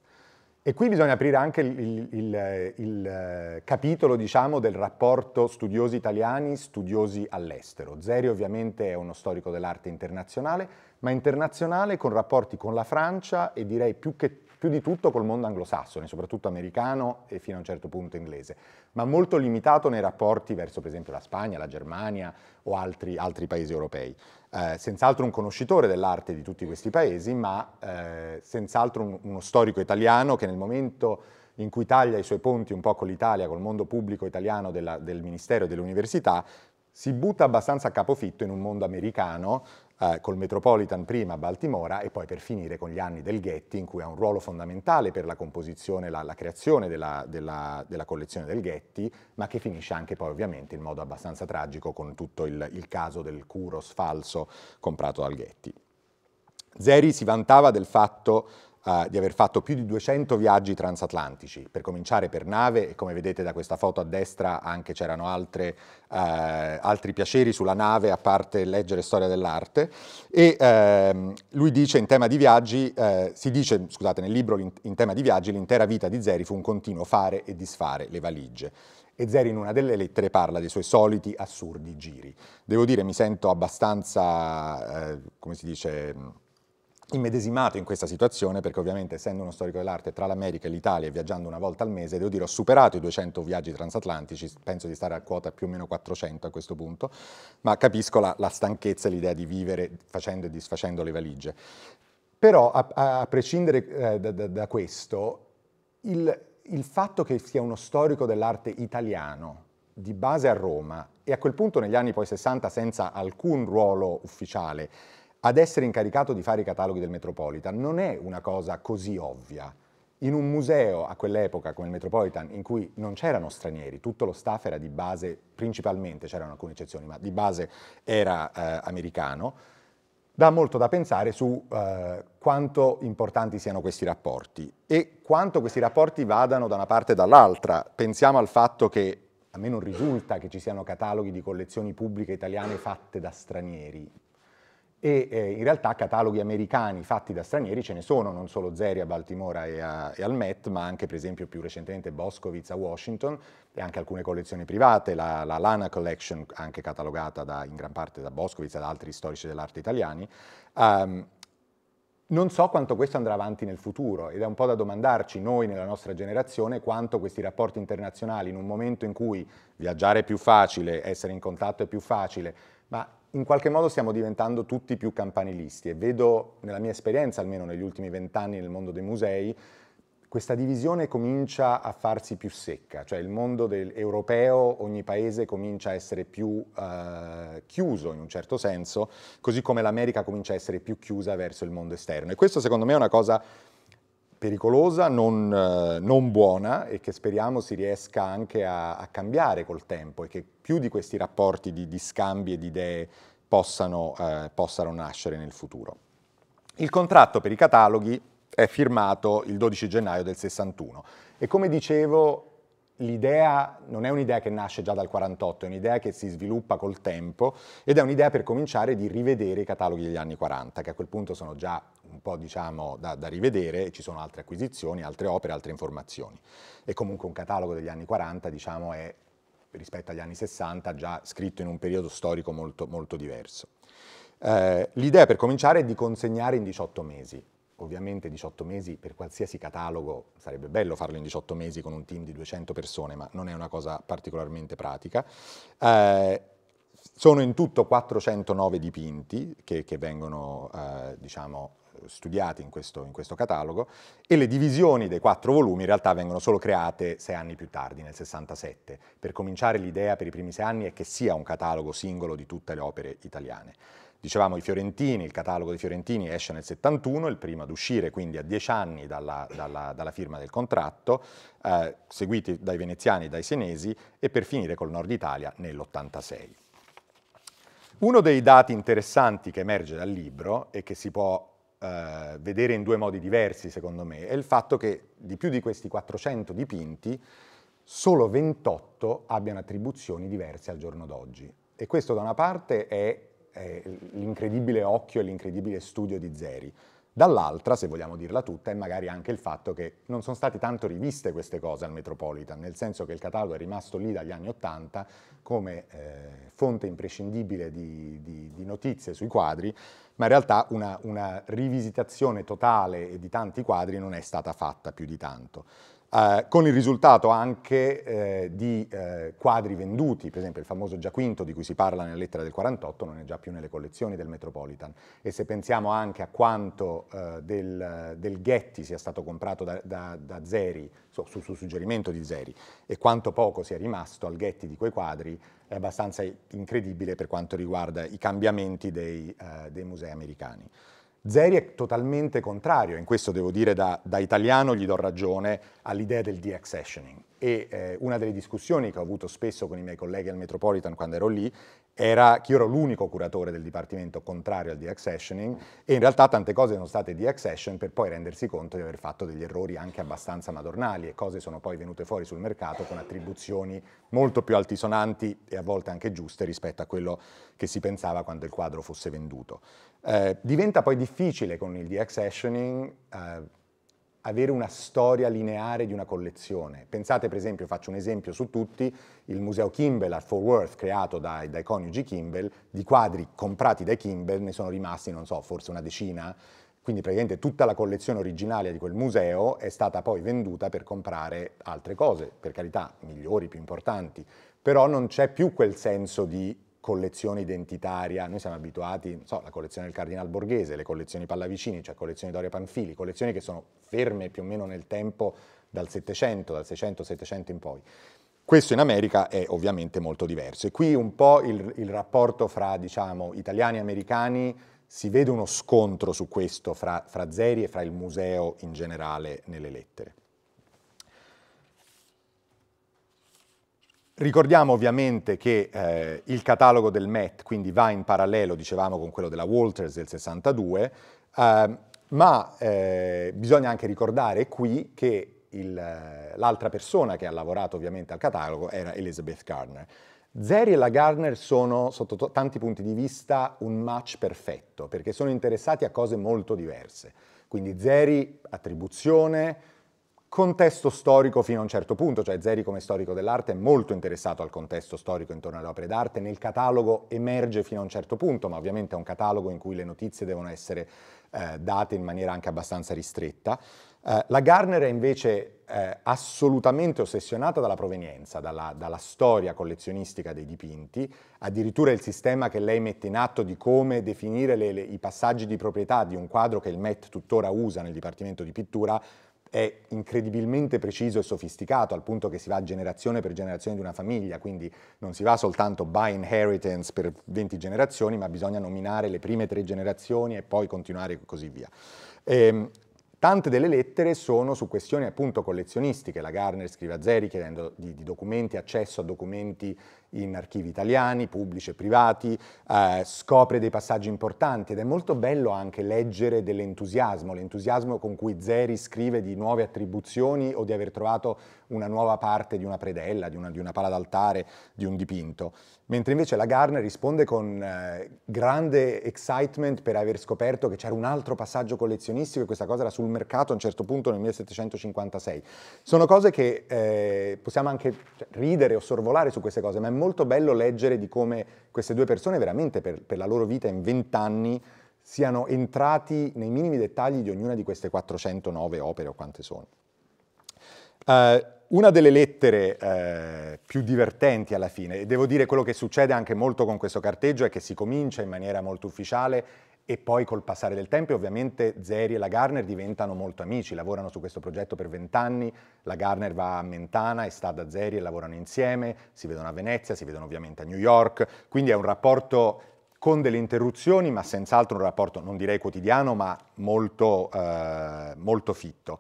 E qui bisogna aprire anche il, il, il, il eh, capitolo diciamo, del rapporto studiosi italiani, studiosi all'estero. Zeri ovviamente è uno storico dell'arte internazionale, ma internazionale con rapporti con la Francia e direi più, che, più di tutto col mondo anglosassone, soprattutto americano e fino a un certo punto inglese, ma molto limitato nei rapporti verso per esempio la Spagna, la Germania o altri, altri paesi europei eh, senz'altro un conoscitore dell'arte di tutti questi paesi, ma eh, senz'altro un, uno storico italiano che nel momento in cui taglia i suoi ponti un po' con l'Italia, col mondo pubblico italiano della, del Ministero e dell'Università, si butta abbastanza a capofitto in un mondo americano eh, col Metropolitan prima a Baltimora e poi per finire con gli anni del Getty in cui ha un ruolo fondamentale per la composizione, la, la creazione della, della, della, collezione del Getty, ma che finisce anche poi ovviamente in modo abbastanza tragico con tutto il, il caso del Kuros falso comprato dal Getty. Zeri si vantava del fatto uh, di aver fatto più di 200 viaggi transatlantici, per cominciare per nave e come vedete da questa foto a destra anche c'erano altre, uh, altri piaceri sulla nave a parte leggere storia dell'arte e uh, lui dice in tema di viaggi, eh, si dice scusate nel libro in tema di viaggi l'intera vita di Zeri fu un continuo fare e disfare le valigie e Zeri in una delle lettere parla dei suoi soliti assurdi giri. Devo dire mi sento abbastanza, eh, come si dice, immedesimato in questa situazione perché ovviamente essendo uno storico dell'arte tra l'America e l'Italia e viaggiando una volta al mese, devo dire ho superato i 200 viaggi transatlantici, penso di stare a quota più o meno 400 a questo punto, ma capisco la, la stanchezza e l'idea di vivere facendo e disfacendo le valigie. Però a, a prescindere eh, da, da, da, questo, il, il fatto che sia uno storico dell'arte italiano di base a Roma e a quel punto negli anni poi 60 senza alcun ruolo ufficiale, ad essere incaricato di fare i cataloghi del Metropolitan non è una cosa così ovvia. In un museo a quell'epoca come il Metropolitan in cui non c'erano stranieri, tutto lo staff era di base, principalmente c'erano alcune eccezioni, ma di base era eh, americano, dà molto da pensare su eh, quanto importanti siano questi rapporti e quanto questi rapporti vadano da una parte e dall'altra. Pensiamo al fatto che a me non risulta che ci siano cataloghi di collezioni pubbliche italiane fatte da stranieri, e eh, in realtà cataloghi americani fatti da stranieri ce ne sono, non solo Zeri a Baltimora e, a, e al Met, ma anche per esempio più recentemente Boscovitz a Washington e anche alcune collezioni private, la, la Lana Collection, anche catalogata da, in gran parte da Boscovitz e da altri storici dell'arte italiani. Um, non so quanto questo andrà avanti nel futuro ed è un po' da domandarci noi nella nostra generazione quanto questi rapporti internazionali in un momento in cui viaggiare è più facile, essere in contatto è più facile, ma in qualche modo stiamo diventando tutti più campanilisti e vedo nella mia esperienza, almeno negli ultimi vent'anni nel mondo dei musei, questa divisione comincia a farsi più secca, cioè il mondo europeo, ogni paese comincia a essere più eh, chiuso in un certo senso, così come l'America comincia a essere più chiusa verso il mondo esterno. E questo secondo me è una cosa pericolosa, non, eh, non, buona e che speriamo si riesca anche a, a, cambiare col tempo e che più di questi rapporti di, di scambi e di idee possano, eh, possano nascere nel futuro. Il contratto per i cataloghi è firmato il 12 gennaio del 61 e come dicevo l'idea non è un'idea che nasce già dal 48, è un'idea che si sviluppa col tempo ed è un'idea per cominciare di rivedere i cataloghi degli anni 40, che a quel punto sono già un po' diciamo da, da rivedere, ci sono altre acquisizioni, altre opere, altre informazioni. E comunque un catalogo degli anni 40 diciamo è rispetto agli anni 60 già scritto in un periodo storico molto, molto diverso. Eh, l'idea per cominciare è di consegnare in 18 mesi, ovviamente 18 mesi per qualsiasi catalogo, sarebbe bello farlo in 18 mesi con un team di 200 persone, ma non è una cosa particolarmente pratica. Eh, sono in tutto 409 dipinti che, che vengono eh, diciamo, studiati in questo, in questo, catalogo e le divisioni dei quattro volumi in realtà vengono solo create sei anni più tardi, nel 67. Per cominciare l'idea per i primi sei anni è che sia un catalogo singolo di tutte le opere italiane. Dicevamo i Fiorentini, il catalogo dei Fiorentini esce nel 71, il primo ad uscire, quindi a dieci anni dalla, dalla, dalla firma del contratto, eh, seguiti dai veneziani e dai senesi e per finire col Nord Italia nell'86. Uno dei dati interessanti che emerge dal libro e che si può eh, vedere in due modi diversi secondo me è il fatto che di più di questi 400 dipinti solo 28 abbiano attribuzioni diverse al giorno d'oggi. E questo da una parte è è l'incredibile occhio e l'incredibile studio di Zeri. Dall'altra, se vogliamo dirla tutta, è magari anche il fatto che non sono state tanto riviste queste cose al Metropolitan, nel senso che il catalogo è rimasto lì dagli anni Ottanta come eh, fonte imprescindibile di, di, di, notizie sui quadri, ma in realtà una, una rivisitazione totale di tanti quadri non è stata fatta più di tanto eh, con il risultato anche eh, di eh, quadri venduti, per esempio il famoso Giaquinto di cui si parla nella lettera del 48 non è già più nelle collezioni del Metropolitan e se pensiamo anche a quanto eh, del, del, Ghetti sia stato comprato da, da, da Zeri, su, su, su, suggerimento di Zeri, e quanto poco sia rimasto al Getty di quei quadri, è abbastanza incredibile per quanto riguarda i cambiamenti dei, eh, dei musei americani. Zeri è totalmente contrario, in questo devo dire da, da italiano gli do ragione, all'idea del deaccessioning. E eh, una delle discussioni che ho avuto spesso con i miei colleghi al Metropolitan quando ero lì era che io ero l'unico curatore del dipartimento contrario al deaccessioning e in realtà tante cose sono state de per poi rendersi conto di aver fatto degli errori anche abbastanza madornali e cose sono poi venute fuori sul mercato con attribuzioni molto più altisonanti e a volte anche giuste rispetto a quello che si pensava quando il quadro fosse venduto. Eh, diventa poi difficile con il de-accessioning eh, avere una storia lineare di una collezione. Pensate per esempio, faccio un esempio su tutti, il museo Kimball a Fort Worth creato dai, dai coniugi Kimball, di quadri comprati dai Kimball ne sono rimasti, non so, forse una decina, quindi praticamente tutta la collezione originaria di quel museo è stata poi venduta per comprare altre cose, per carità, migliori, più importanti, però non c'è più quel senso di collezione identitaria, noi siamo abituati, so, la collezione del Cardinal Borghese, le collezioni Pallavicini, cioè collezioni Doria Panfili, collezioni che sono ferme più o meno nel tempo dal 700, dal 600, 700 in poi. Questo in America è ovviamente molto diverso e qui un po' il, il rapporto fra diciamo, italiani e americani si vede uno scontro su questo fra, fra Zeri e fra il museo in generale nelle lettere. Ricordiamo ovviamente che eh, il catalogo del MET quindi va in parallelo, dicevamo, con quello della Walters del 62, eh, ma eh, bisogna anche ricordare qui che l'altra persona che ha lavorato ovviamente al catalogo era Elizabeth Gardner. Zeri e la Gardner sono, sotto tanti punti di vista, un match perfetto, perché sono interessati a cose molto diverse. Quindi Zeri, attribuzione, contesto storico fino a un certo punto, cioè Zeri come storico dell'arte è molto interessato al contesto storico intorno alle opere d'arte, nel catalogo emerge fino a un certo punto, ma ovviamente è un catalogo in cui le notizie devono essere eh, date in maniera anche abbastanza ristretta. Eh, la Garner è invece eh, assolutamente ossessionata dalla provenienza, dalla, dalla storia collezionistica dei dipinti, addirittura il sistema che lei mette in atto di come definire le, le, i passaggi di proprietà di un quadro che il Met tuttora usa nel Dipartimento di Pittura è incredibilmente preciso e sofisticato al punto che si va generazione per generazione di una famiglia, quindi non si va soltanto by inheritance per 20 generazioni, ma bisogna nominare le prime tre generazioni e poi continuare così via. E, ehm, Tante delle lettere sono su questioni appunto collezionistiche. La Garner scrive a Zeri chiedendo di, di documenti, accesso a documenti in archivi italiani, pubblici e privati, eh, scopre dei passaggi importanti ed è molto bello anche leggere dell'entusiasmo, l'entusiasmo con cui Zeri scrive di nuove attribuzioni o di aver trovato una nuova parte di una predella, di una, di una pala d'altare, di un dipinto. Mentre invece la Garner risponde con eh, grande excitement per aver scoperto che c'era un altro passaggio collezionistico e questa cosa era sul mercato a un certo punto nel 1756. Sono cose che eh, possiamo anche ridere o sorvolare su queste cose, ma è molto bello leggere di come queste due persone veramente per, per la loro vita in vent'anni siano entrati nei minimi dettagli di ognuna di queste 409 opere o quante sono. Uh, una delle lettere eh, più divertenti alla fine, e devo dire quello che succede anche molto con questo carteggio, è che si comincia in maniera molto ufficiale e poi col passare del tempo ovviamente Zeri e la Garner diventano molto amici, lavorano su questo progetto per vent'anni, la Garner va a Mentana e sta da Zeri e lavorano insieme, si vedono a Venezia, si vedono ovviamente a New York, quindi è un rapporto con delle interruzioni ma senz'altro un rapporto non direi quotidiano ma molto, eh, molto fitto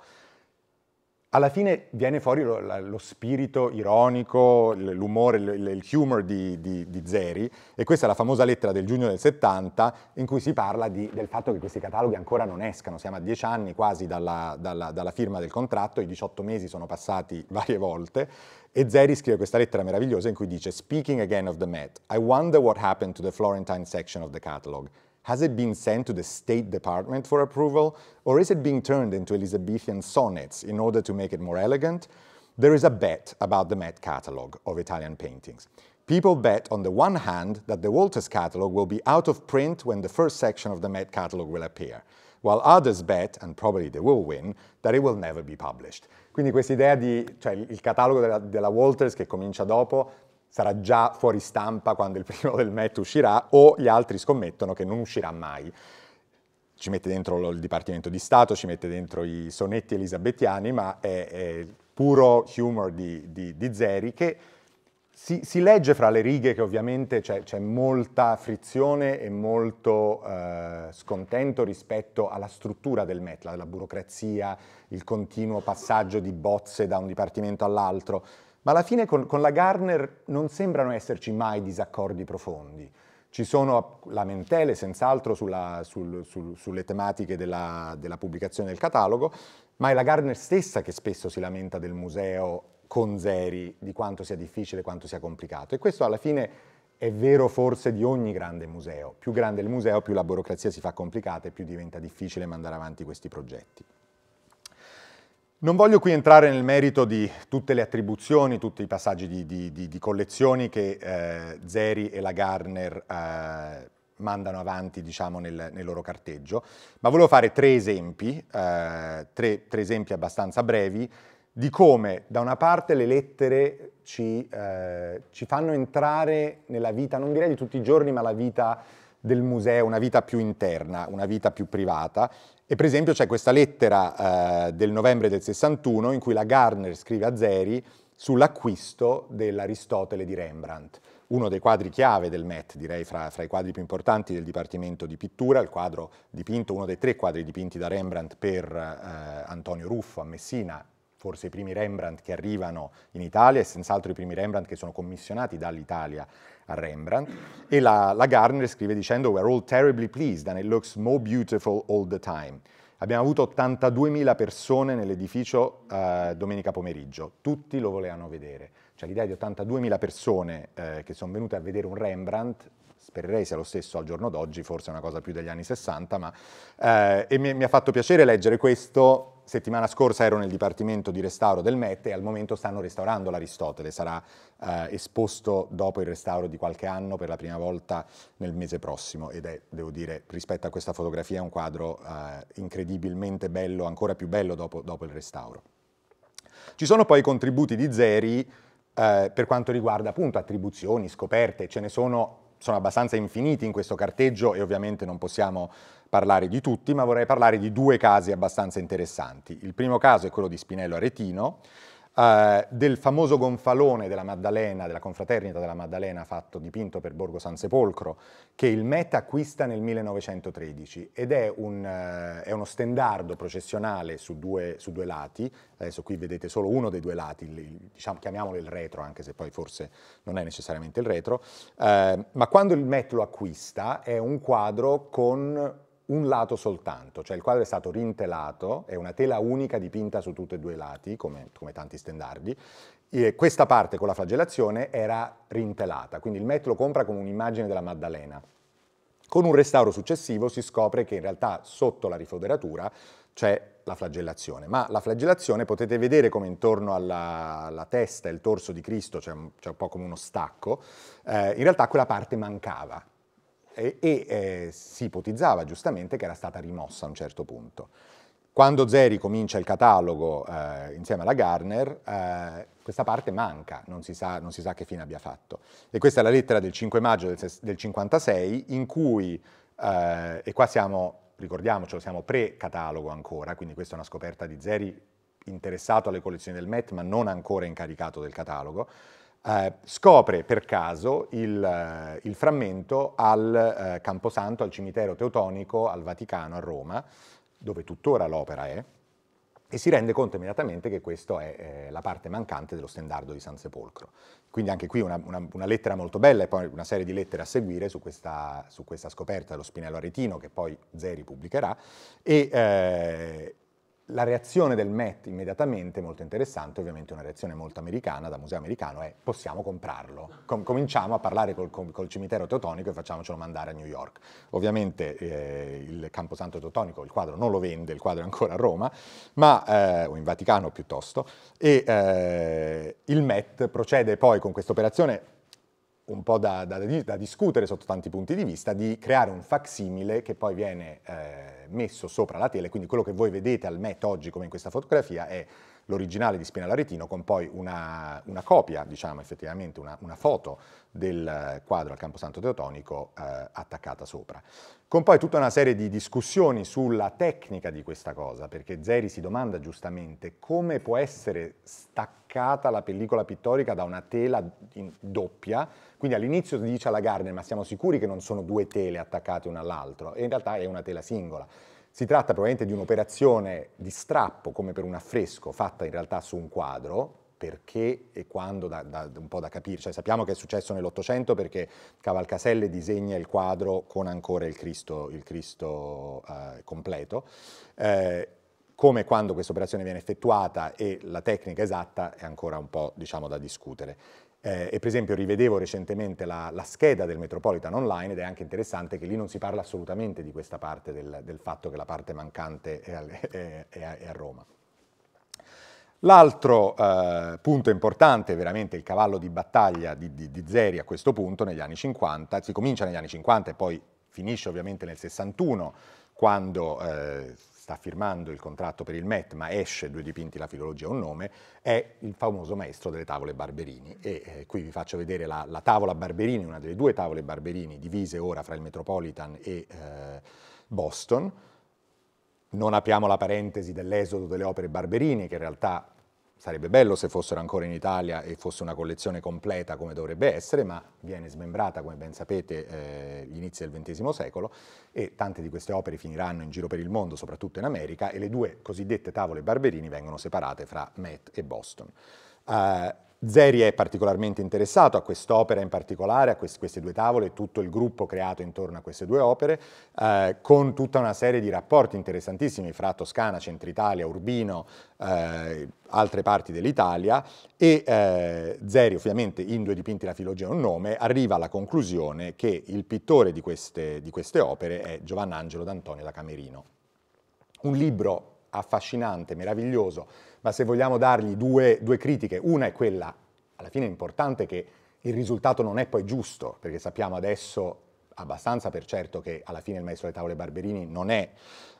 alla fine viene fuori lo, lo spirito ironico, l'umore, il, humor di, di, di, Zeri e questa è la famosa lettera del giugno del 70 in cui si parla di, del fatto che questi cataloghi ancora non escano, siamo a dieci anni quasi dalla, dalla, dalla firma del contratto, i 18 mesi sono passati varie volte e Zeri scrive questa lettera meravigliosa in cui dice Speaking again of the Met, I wonder what happened to the Florentine section of the catalog. Has it been sent to the State Department for approval, or is it being turned into Elizabethan sonnets in order to make it more elegant? There is a bet about the Met catalogue of Italian paintings. People bet on the one hand that the Walters catalogue will be out of print when the first section of the Met catalogue will appear, while others bet, and probably they will win, that it will never be published. Quindi questa idea di, cioè il catalogo della, della Walters che comincia dopo, sarà già fuori stampa quando il primo del Met uscirà o gli altri scommettono che non uscirà mai. Ci mette dentro il Dipartimento di Stato, ci mette dentro i sonetti elisabettiani, ma è, è puro humor di, di, di Zeri che si, si, legge fra le righe che ovviamente c'è, c'è molta frizione e molto eh, scontento rispetto alla struttura del MET, la, la burocrazia, il continuo passaggio di bozze da un dipartimento all'altro ma alla fine con, con la Garner non sembrano esserci mai disaccordi profondi. Ci sono lamentele senz'altro sulla, sul, sul, sulle tematiche della, della, pubblicazione del catalogo, ma è la Gardner stessa che spesso si lamenta del museo con Zeri, di quanto sia difficile, quanto sia complicato. E questo alla fine è vero forse di ogni grande museo. Più grande il museo, più la burocrazia si fa complicata e più diventa difficile mandare avanti questi progetti. Non voglio qui entrare nel merito di tutte le attribuzioni, tutti i passaggi di, di, di, di collezioni che eh, Zeri e la Garner eh, mandano avanti diciamo, nel, nel, loro carteggio, ma volevo fare tre esempi, eh, tre, tre, esempi abbastanza brevi, di come da una parte le lettere ci, eh, ci fanno entrare nella vita, non direi di tutti i giorni, ma la vita del museo, una vita più interna, una vita più privata, e per esempio c'è questa lettera eh, del novembre del 61 in cui la Gardner scrive a Zeri sull'acquisto dell'Aristotele di Rembrandt, uno dei quadri chiave del Met, direi fra, fra, i quadri più importanti del Dipartimento di Pittura, il quadro dipinto, uno dei tre quadri dipinti da Rembrandt per eh, Antonio Ruffo a Messina, forse i primi Rembrandt che arrivano in Italia e senz'altro i primi Rembrandt che sono commissionati dall'Italia a Rembrandt, e la, la Gardner scrive dicendo «We're all terribly pleased and it looks more beautiful all the time». Abbiamo avuto 82.000 persone nell'edificio eh, domenica pomeriggio, tutti lo volevano vedere. Cioè l'idea di 82.000 persone eh, che sono venute a vedere un Rembrandt spererei sia lo stesso al giorno d'oggi, forse è una cosa più degli anni 60, ma eh, e mi, mi, ha fatto piacere leggere questo. Settimana scorsa ero nel Dipartimento di Restauro del MET e al momento stanno restaurando l'Aristotele, sarà eh, esposto dopo il restauro di qualche anno per la prima volta nel mese prossimo ed è, devo dire, rispetto a questa fotografia, un quadro eh, incredibilmente bello, ancora più bello dopo, dopo il restauro. Ci sono poi i contributi di Zeri eh, per quanto riguarda appunto attribuzioni, scoperte, ce ne sono sono abbastanza infiniti in questo carteggio e ovviamente non possiamo parlare di tutti, ma vorrei parlare di due casi abbastanza interessanti. Il primo caso è quello di Spinello Aretino, eh, del famoso gonfalone della Maddalena, della confraternita della Maddalena fatto dipinto per Borgo San Sepolcro, che il Met acquista nel 1913 ed è, un, eh, è uno stendardo processionale su due, su due, lati, adesso qui vedete solo uno dei due lati, il, diciamo, chiamiamolo il retro, anche se poi forse non è necessariamente il retro, eh, ma quando il Met lo acquista è un quadro con un lato soltanto, cioè il quadro è stato rintelato, è una tela unica dipinta su tutti e due i lati, come, come tanti stendardi, e questa parte con la flagellazione era rintelata, quindi il Met lo compra come un'immagine della Maddalena. Con un restauro successivo si scopre che in realtà sotto la rifoderatura c'è la flagellazione, ma la flagellazione potete vedere come intorno alla, alla testa e il torso di Cristo c'è cioè, cioè un, po' come uno stacco, eh, in realtà quella parte mancava, e, e eh, si ipotizzava giustamente che era stata rimossa a un certo punto. Quando Zeri comincia il catalogo eh, insieme alla Garner, eh, questa parte manca, non si, sa, non si, sa, che fine abbia fatto. E questa è la lettera del 5 maggio del, 1956, in cui, eh, e qua siamo, ricordiamocelo, siamo pre-catalogo ancora, quindi questa è una scoperta di Zeri interessato alle collezioni del Met ma non ancora incaricato del catalogo, eh, scopre per caso il, eh, il frammento al eh, Camposanto, al cimitero teutonico, al Vaticano, a Roma, dove tuttora l'opera è, e si rende conto immediatamente che questa è eh, la parte mancante dello stendardo di San Sepolcro. Quindi anche qui una, una, una, lettera molto bella e poi una serie di lettere a seguire su questa, su questa scoperta dello spinello aretino che poi Zeri pubblicherà e, eh, la reazione del Met immediatamente, molto interessante, ovviamente una reazione molto americana, da museo americano, è possiamo comprarlo. Com- cominciamo a parlare col, col, cimitero teutonico e facciamocelo mandare a New York. Ovviamente eh, il Camposanto teutonico, il quadro non lo vende, il quadro è ancora a Roma, ma, eh, o in Vaticano piuttosto, e eh, il Met procede poi con questa operazione un po' da, da, da, discutere sotto tanti punti di vista, di creare un facsimile che poi viene eh, messo sopra la tele, quindi quello che voi vedete al MET oggi come in questa fotografia è l'originale di Spinalaretino con poi una, una copia, diciamo effettivamente una, una, foto del quadro al Camposanto Teotonico eh, attaccata sopra con poi tutta una serie di discussioni sulla tecnica di questa cosa, perché Zeri si domanda giustamente come può essere staccata la pellicola pittorica da una tela doppia, quindi all'inizio si dice alla Gardner ma siamo sicuri che non sono due tele attaccate una all'altra, e in realtà è una tela singola. Si tratta probabilmente di un'operazione di strappo, come per un affresco, fatta in realtà su un quadro, perché e quando, da, da, un po' da capire, cioè, sappiamo che è successo nell'Ottocento perché Cavalcaselle disegna il quadro con ancora il Cristo, il Cristo eh, completo, eh, come quando questa operazione viene effettuata e la tecnica esatta è ancora un po' diciamo, da discutere. Eh, e per esempio rivedevo recentemente la, la, scheda del Metropolitan Online ed è anche interessante che lì non si parla assolutamente di questa parte del, del fatto che la parte mancante è a, è, è a Roma. L'altro eh, punto importante, veramente il cavallo di battaglia di, di, di, Zeri a questo punto, negli anni 50, si comincia negli anni 50 e poi finisce ovviamente nel 61, quando eh, sta firmando il contratto per il Met, ma esce due dipinti, la filologia e un nome, è il famoso maestro delle tavole Barberini. E eh, qui vi faccio vedere la, la, tavola Barberini, una delle due tavole Barberini divise ora fra il Metropolitan e eh, Boston, non apriamo la parentesi dell'esodo delle opere Barberini, che in realtà sarebbe bello se fossero ancora in Italia e fosse una collezione completa come dovrebbe essere, ma viene smembrata, come ben sapete, eh, inizi del XX secolo e tante di queste opere finiranno in giro per il mondo, soprattutto in America, e le due cosiddette tavole Barberini vengono separate fra Met e Boston. Uh, Zeri è particolarmente interessato a quest'opera in particolare, a quest queste due tavole, tutto il gruppo creato intorno a queste due opere, eh, con tutta una serie di rapporti interessantissimi fra Toscana, Centro Italia, Urbino, eh, altre parti dell'Italia e eh, Zeri ovviamente in due dipinti la filologia è un nome arriva alla conclusione che il pittore di queste, di queste opere è Giovannangelo d'Antonio da Camerino. Un libro affascinante, meraviglioso, ma se vogliamo dargli due, due critiche, una è quella, alla fine è importante che il risultato non è poi giusto, perché sappiamo adesso abbastanza per certo che alla fine il maestro delle tavole Barberini non è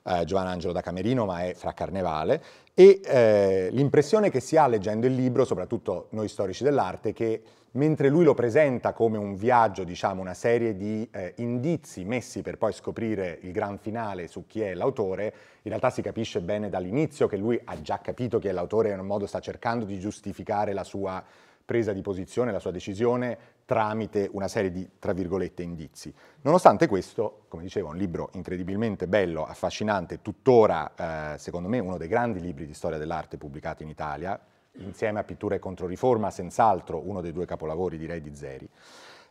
eh, Giovanangelo da Camerino, ma è fra Carnevale, e eh, l'impressione che si ha leggendo il libro, soprattutto noi storici dell'arte, è che mentre lui lo presenta come un viaggio, diciamo, una serie di eh, indizi messi per poi scoprire il gran finale su chi è l'autore, in realtà si capisce bene dall'inizio che lui ha già capito chi è l'autore e in un modo sta cercando di giustificare la sua presa di posizione, la sua decisione tramite una serie di, tra virgolette, indizi. Nonostante questo, come dicevo, è un libro incredibilmente bello, affascinante, tuttora, eh, secondo me, uno dei grandi libri di storia dell'arte pubblicati in Italia, insieme a Pittura e Controriforma, senz'altro uno dei due capolavori, direi, di Zeri.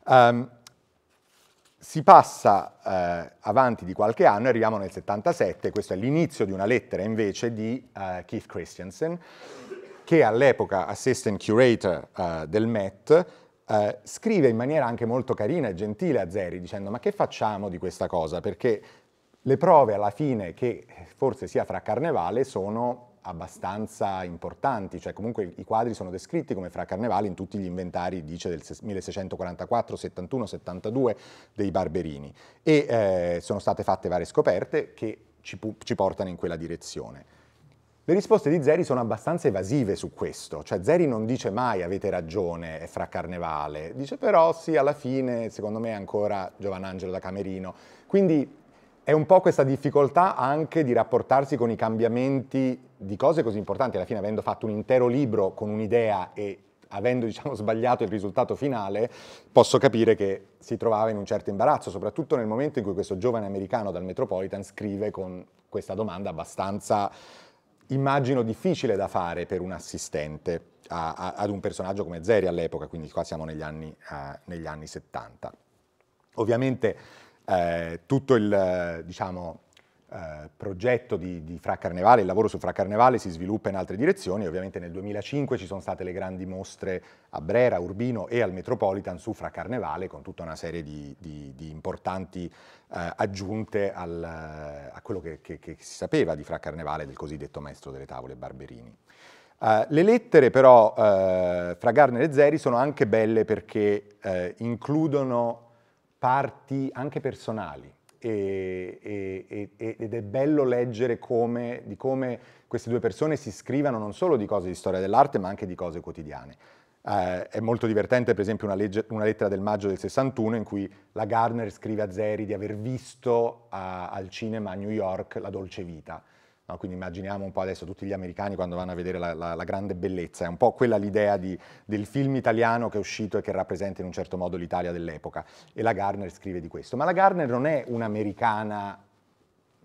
Um, si passa eh, avanti di qualche anno e arriviamo nel 77, questo è l'inizio di una lettera invece di eh, Keith Christiansen, che all'epoca assistant curator uh, del MET, uh, scrive in maniera anche molto carina e gentile a Zeri dicendo ma che facciamo di questa cosa? Perché le prove alla fine, che forse sia fra carnevale, sono abbastanza importanti, cioè comunque i quadri sono descritti come fra carnevale in tutti gli inventari, dice, del 1644, 71, 72 dei Barberini e eh, sono state fatte varie scoperte che ci, ci portano in quella direzione. Le risposte di Zeri sono abbastanza evasive su questo, cioè Zeri non dice mai avete ragione, è fra carnevale, dice però sì, alla fine secondo me è ancora Giovanangelo da Camerino. Quindi è un po' questa difficoltà anche di rapportarsi con i cambiamenti di cose così importanti, alla fine avendo fatto un intero libro con un'idea e avendo diciamo, sbagliato il risultato finale, posso capire che si trovava in un certo imbarazzo, soprattutto nel momento in cui questo giovane americano dal Metropolitan scrive con questa domanda abbastanza immagino difficile da fare per un assistente a, a, ad un personaggio come Zeri all'epoca, quindi qua siamo negli anni, uh, negli anni 70. Ovviamente eh, tutto il, diciamo, eh, progetto di, di, Fra Carnevale, il lavoro su Fra Carnevale si sviluppa in altre direzioni, ovviamente nel 2005 ci sono state le grandi mostre a Brera, Urbino e al Metropolitan su Fra Carnevale con tutta una serie di, di, di importanti eh, aggiunte al, eh, a quello che, che, che, si sapeva di Fra Carnevale, del cosiddetto maestro delle tavole Barberini. Eh, le lettere però eh, fra Garner e Zeri sono anche belle perché eh, includono parti anche personali, e, e, ed è bello leggere come, di come queste due persone si scrivano non solo di cose di storia dell'arte ma anche di cose quotidiane. Eh, è molto divertente per esempio una, legge, una, lettera del maggio del 61 in cui la Garner scrive a Zeri di aver visto a, al cinema a New York La dolce vita No, quindi immaginiamo un po' adesso tutti gli americani quando vanno a vedere la, la, la grande bellezza, è un po' quella l'idea di, del film italiano che è uscito e che rappresenta in un certo modo l'Italia dell'epoca. E la Garner scrive di questo. Ma la Garner non è un'americana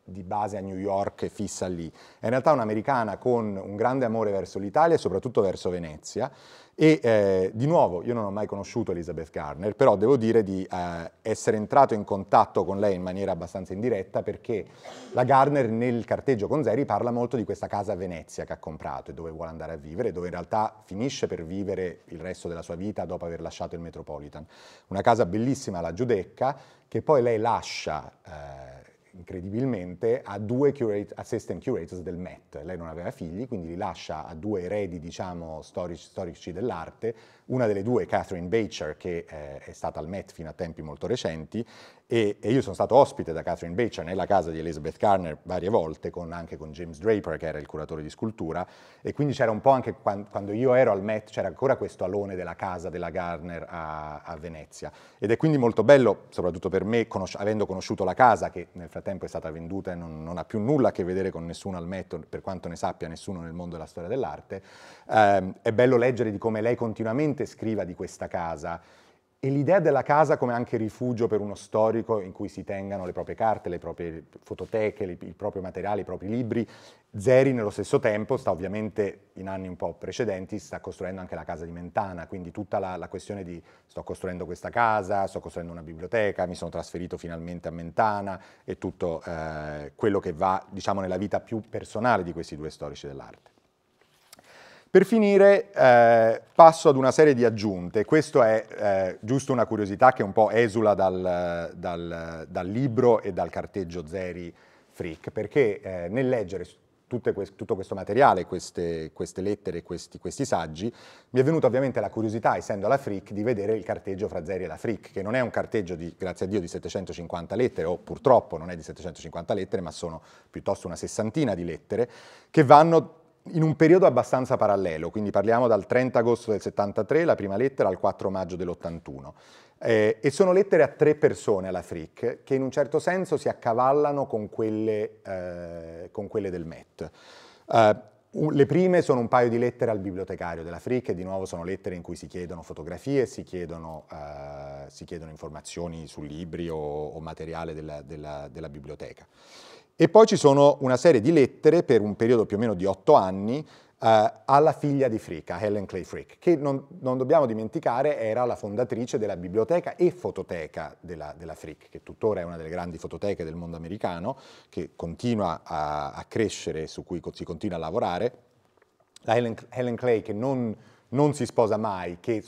di base a New York e fissa lì. È in realtà un'americana con un grande amore verso l'Italia e soprattutto verso Venezia. E eh, di nuovo, io non ho mai conosciuto Elizabeth Garner, però devo dire di eh, essere entrato in contatto con lei in maniera abbastanza indiretta perché la Garner nel carteggio con Zeri parla molto di questa casa a Venezia che ha comprato e dove vuole andare a vivere, dove in realtà finisce per vivere il resto della sua vita dopo aver lasciato il Metropolitan. Una casa bellissima, la Giudecca, che poi lei lascia. Eh, incredibilmente, a due curate, assistant curators del Met. Lei non aveva figli, quindi li lascia a due eredi, diciamo, storici, storici dell'arte. Una delle due, Catherine Bacher, che eh, è stata al Met fino a tempi molto recenti, e, e, io sono stato ospite da Catherine Beccia nella casa di Elizabeth Garner varie volte, con, anche con James Draper che era il curatore di scultura, e quindi c'era un po' anche quando, quando io ero al Met, c'era ancora questo alone della casa della Garner a, a Venezia. Ed è quindi molto bello, soprattutto per me, conosci- avendo conosciuto la casa, che nel frattempo è stata venduta e non, non, ha più nulla a che vedere con nessuno al Met, per quanto ne sappia nessuno nel mondo della storia dell'arte, ehm, è bello leggere di come lei continuamente scriva di questa casa. E l'idea della casa come anche rifugio per uno storico in cui si tengano le proprie carte, le proprie fototeche, il proprio materiale, i propri libri. Zeri nello stesso tempo sta ovviamente in anni un po' precedenti, sta costruendo anche la casa di Mentana, quindi tutta la, la questione di sto costruendo questa casa, sto costruendo una biblioteca, mi sono trasferito finalmente a Mentana e tutto eh, quello che va diciamo nella vita più personale di questi due storici dell'arte. Per finire eh, passo ad una serie di aggiunte, questa è eh, giusto una curiosità che un po' esula dal, dal, dal libro e dal carteggio Zeri Frick, perché eh, nel leggere que tutto questo materiale, queste, queste lettere, questi, questi, saggi, mi è venuta ovviamente la curiosità, essendo alla Frick, di vedere il carteggio fra Zeri e la Frick, che non è un carteggio, di, grazie a Dio, di 750 lettere, o purtroppo non è di 750 lettere, ma sono piuttosto una sessantina di lettere, che vanno in un periodo abbastanza parallelo, quindi parliamo dal 30 agosto del 73, la prima lettera, al 4 maggio dell'81. Eh, e sono lettere a tre persone alla FRIC che in un certo senso si accavallano con quelle, eh, con quelle del MET. Eh, le prime sono un paio di lettere al bibliotecario della FRIC e di nuovo sono lettere in cui si chiedono fotografie, si chiedono, eh, si chiedono informazioni su libri o, o materiale della, della, della biblioteca. E poi ci sono una serie di lettere per un periodo più o meno di otto anni eh, alla figlia di Frick, Helen Clay Frick, che non, non, dobbiamo dimenticare era la fondatrice della biblioteca e fototeca della, della, Frick, che tuttora è una delle grandi fototeche del mondo americano, che continua a, a crescere, su cui si continua a lavorare. La Helen, Helen Clay che non non si sposa mai, che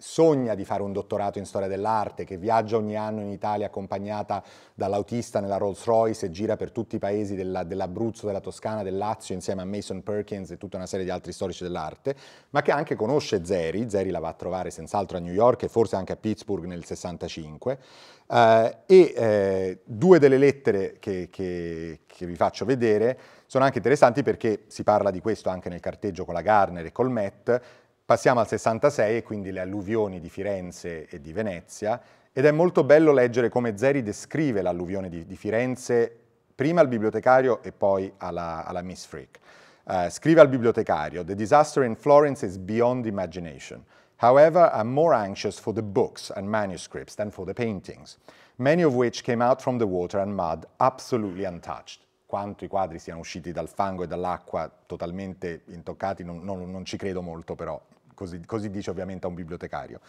sogna di fare un dottorato in storia dell'arte, che viaggia ogni anno in Italia accompagnata dall'autista nella Rolls Royce e gira per tutti i paesi dell'Abruzzo, della Toscana, del Lazio insieme a Mason Perkins e tutta una serie di altri storici dell'arte, ma che anche conosce Zeri, Zeri la va a trovare senz'altro a New York e forse anche a Pittsburgh nel 65, eh, e eh, due delle lettere che, che, che vi faccio vedere sono anche interessanti perché si parla di questo anche nel carteggio con la Garner e col Met, Passiamo al 66 e quindi le alluvioni di Firenze e di Venezia ed è molto bello leggere come Zeri descrive l'alluvione di, di, Firenze prima al bibliotecario e poi alla, alla Miss Freak. Uh, eh, scrive al bibliotecario, The disaster in Florence is beyond imagination. However, I'm more anxious for the books and manuscripts than for the paintings, many of which came out from the water and mud absolutely untouched. Quanto i quadri siano usciti dal fango e dall'acqua totalmente intoccati, non, non, non ci credo molto, però così, così dice ovviamente a un bibliotecario.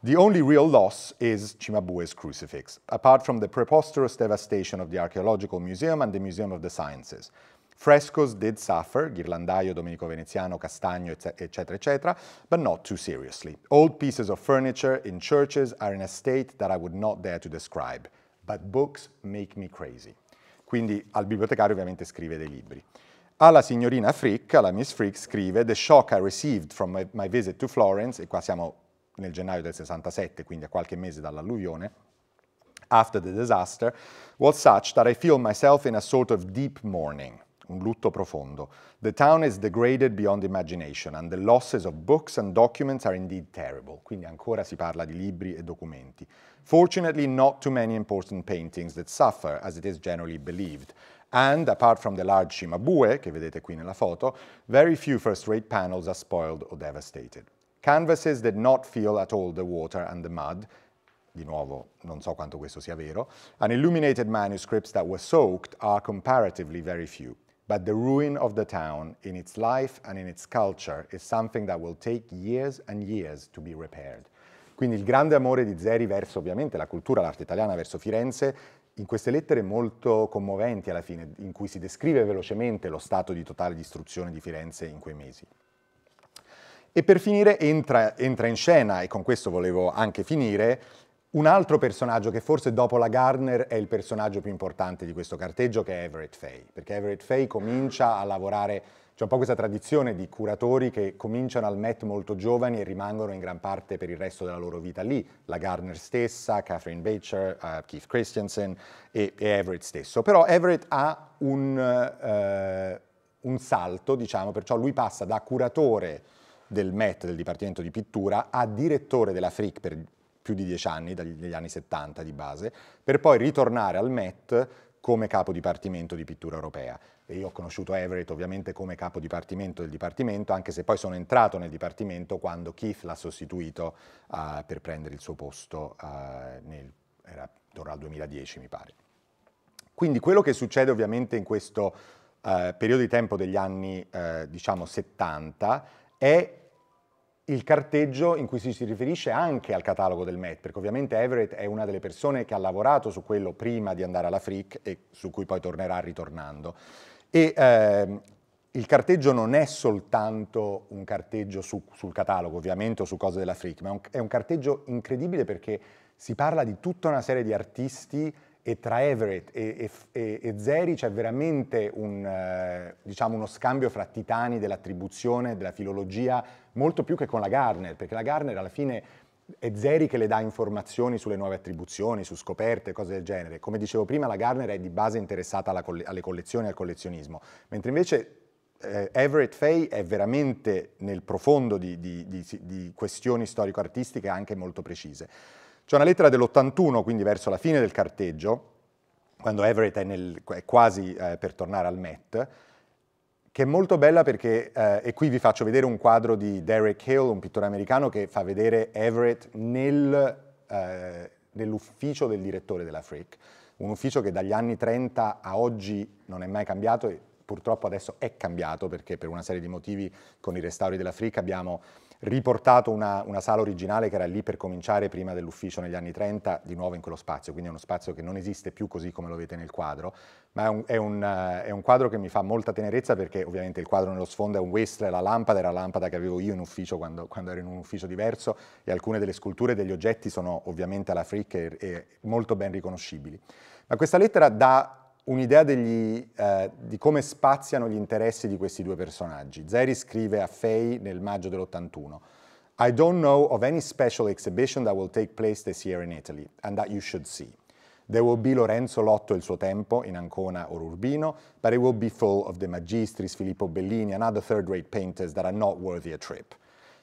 The only real loss is Cimabue's crucifix, apart from the preposterous devastation of the Archaeological Museum and the Museum of the Sciences. Frescoes did suffer, Ghirlandaio, Domenico Veneziano, Castagno, eccetera, eccetera, but not too seriously. Old pieces of furniture in churches are in a state that I would not dare to describe, but books make me crazy. Quindi al bibliotecario ovviamente scrive dei libri. Alla signorina Frick, la Miss Frick, scrive The shock I received from my, my visit to Florence, e qua siamo nel gennaio del 67, quindi a qualche mese dall'alluvione, after the disaster, was such that I feel myself in a sort of deep mourning, un lutto profondo. The town is degraded beyond imagination and the losses of books and documents are indeed terrible. Quindi ancora si parla di libri e documenti. Fortunately not too many important paintings that suffer, as it is generally believed. And apart from the large Shimabue, che vedete qui nella foto, very few first-rate panels are spoiled or devastated. Canvases did not feel at all the water and the mud, di nuovo non so quanto questo sia vero, and illuminated manuscripts that were soaked are comparatively very few. But the ruin of the town in its life and in its culture is something that will take years and years to be repaired. Quindi il grande amore di Zeri verso ovviamente la cultura, l'arte italiana, verso Firenze in queste lettere molto commoventi alla fine, in cui si descrive velocemente lo stato di totale distruzione di Firenze in quei mesi. E per finire entra, entra in scena, e con questo volevo anche finire, un altro personaggio che forse dopo la Gardner è il personaggio più importante di questo carteggio che è Everett Fay, perché Everett Fay comincia a lavorare c'è un po' questa tradizione di curatori che cominciano al Met molto giovani e rimangono in gran parte per il resto della loro vita lì, la Gardner stessa, Catherine Becher, uh, eh, Keith Christensen e, e, Everett stesso. Però Everett ha un, uh, un, salto, diciamo, perciò lui passa da curatore del Met, del Dipartimento di Pittura, a direttore della Frick per più di dieci anni, dagli anni 70 di base, per poi ritornare al Met come capo dipartimento di pittura europea io ho conosciuto Everett ovviamente come capo dipartimento del dipartimento, anche se poi sono entrato nel dipartimento quando Keith l'ha sostituito uh, per prendere il suo posto uh, nel, era intorno al 2010 mi pare. Quindi quello che succede ovviamente in questo uh, periodo di tempo degli anni diciamo 70 è il carteggio in cui si, si riferisce anche al catalogo del Met, perché ovviamente Everett è una delle persone che ha lavorato su quello prima di andare alla Freak e su cui poi tornerà ritornando. E ehm, il carteggio non è soltanto un carteggio su, sul catalogo, ovviamente, o su cose della Freak, ma è un, è un carteggio incredibile perché si parla di tutta una serie di artisti e tra Everett e, e, e Zeri c'è veramente un, eh, diciamo uno scambio fra titani dell'attribuzione, della filologia, molto più che con la Garner, perché la Garner alla fine è Zeri che le dà informazioni sulle nuove attribuzioni, su scoperte, cose del genere. Come dicevo prima, la Garner è di base interessata coll alle collezioni e al collezionismo, mentre invece eh, Everett Fay è veramente nel profondo di, di, di, di questioni storico-artistiche anche molto precise. C'è una lettera dell'81, quindi verso la fine del carteggio, quando Everett è, nel, è quasi eh, per tornare al Met, che è molto bella perché, eh, e qui vi faccio vedere un quadro di Derek Hill, un pittore americano, che fa vedere Everett nel, eh, nell'ufficio del direttore della Frick, un ufficio che dagli anni 30 a oggi non è mai cambiato e purtroppo adesso è cambiato perché per una serie di motivi con i restauri della Frick abbiamo riportato una, una, sala originale che era lì per cominciare prima dell'ufficio negli anni 30, di nuovo in quello spazio, quindi è uno spazio che non esiste più così come lo vedete nel quadro, ma è un, è un, è un quadro che mi fa molta tenerezza perché ovviamente il quadro nello sfondo è un Whistler, la lampada era la lampada che avevo io in ufficio quando, quando ero in un ufficio diverso e alcune delle sculture e degli oggetti sono ovviamente alla Frick e, e molto ben riconoscibili. Ma questa lettera dà un'idea eh, di come spaziano gli interessi di questi due personaggi. Zeri scrive a Faye nel maggio dell'81 I don't know of any special exhibition that will take place this year in Italy and that you should see. There will be Lorenzo Lotto e il suo tempo in Ancona or Urbino, but it will be full of De Magistris, Filippo Bellini and other third-rate painters that are not worthy a trip.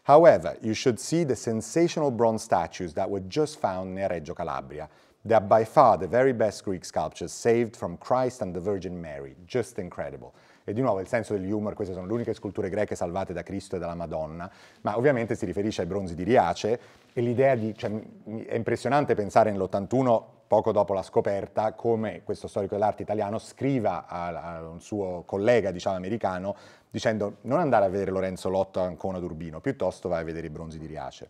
However, you should see the sensational bronze statues that were just found near Reggio Calabria, They are by far the very best Greek sculptures saved from Christ and the Virgin Mary. Just incredible. E di nuovo il senso del humor, queste sono le uniche sculture greche salvate da Cristo e dalla Madonna, ma ovviamente si riferisce ai bronzi di Riace e l'idea di... Cioè, è impressionante pensare nell'81 poco dopo la scoperta, come questo storico dell'arte italiano scriva a, a, un suo collega, diciamo, americano, dicendo non andare a vedere Lorenzo Lotto a Ancona d'Urbino, piuttosto vai a vedere i bronzi di Riace.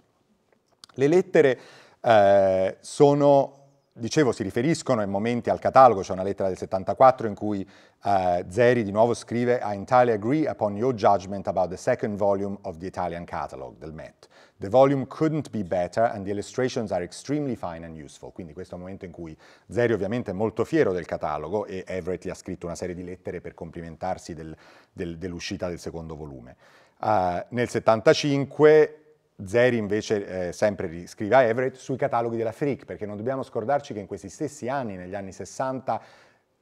Le lettere eh, sono dicevo, si riferiscono in momenti al catalogo, c'è una lettera del 74 in cui eh, Zeri di nuovo scrive I entirely agree upon your judgment about the second volume of the Italian catalog del Met. The volume couldn't be better and the illustrations are extremely fine and useful. Quindi questo è un momento in cui Zeri ovviamente è molto fiero del catalogo e Everett gli ha scritto una serie di lettere per complimentarsi del, del, dell'uscita del secondo volume. Uh, nel 75 Zeri invece eh, sempre scrive a Everett sui cataloghi della Frick, perché non dobbiamo scordarci che in questi stessi anni, negli anni 60,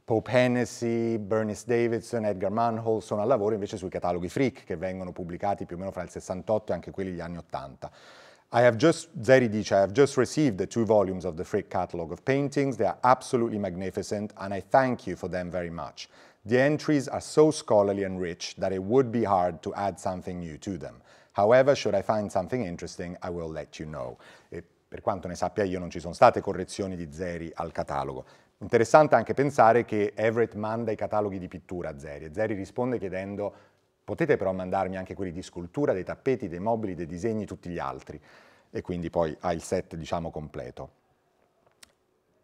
Pope Hennessy, Bernice Davidson, Edgar Manhole sono al lavoro invece sui cataloghi Frick, che vengono pubblicati più o meno fra il 68 e anche quelli degli anni 80. Just, Zeri dice, I have just received the two volumes of the Frick catalog of paintings. They are absolutely magnificent and I thank you for them very much. The entries are so scholarly and rich that it would be hard to add something new to them. However, should I find something interesting, I will let you know. E per quanto ne sappia io non ci sono state correzioni di zeri al catalogo. Interessante anche pensare che Everett manda i cataloghi di pittura a Zeri e Zeri risponde chiedendo potete però mandarmi anche quelli di scultura, dei tappeti, dei mobili, dei disegni, tutti gli altri e quindi poi ha il set diciamo completo.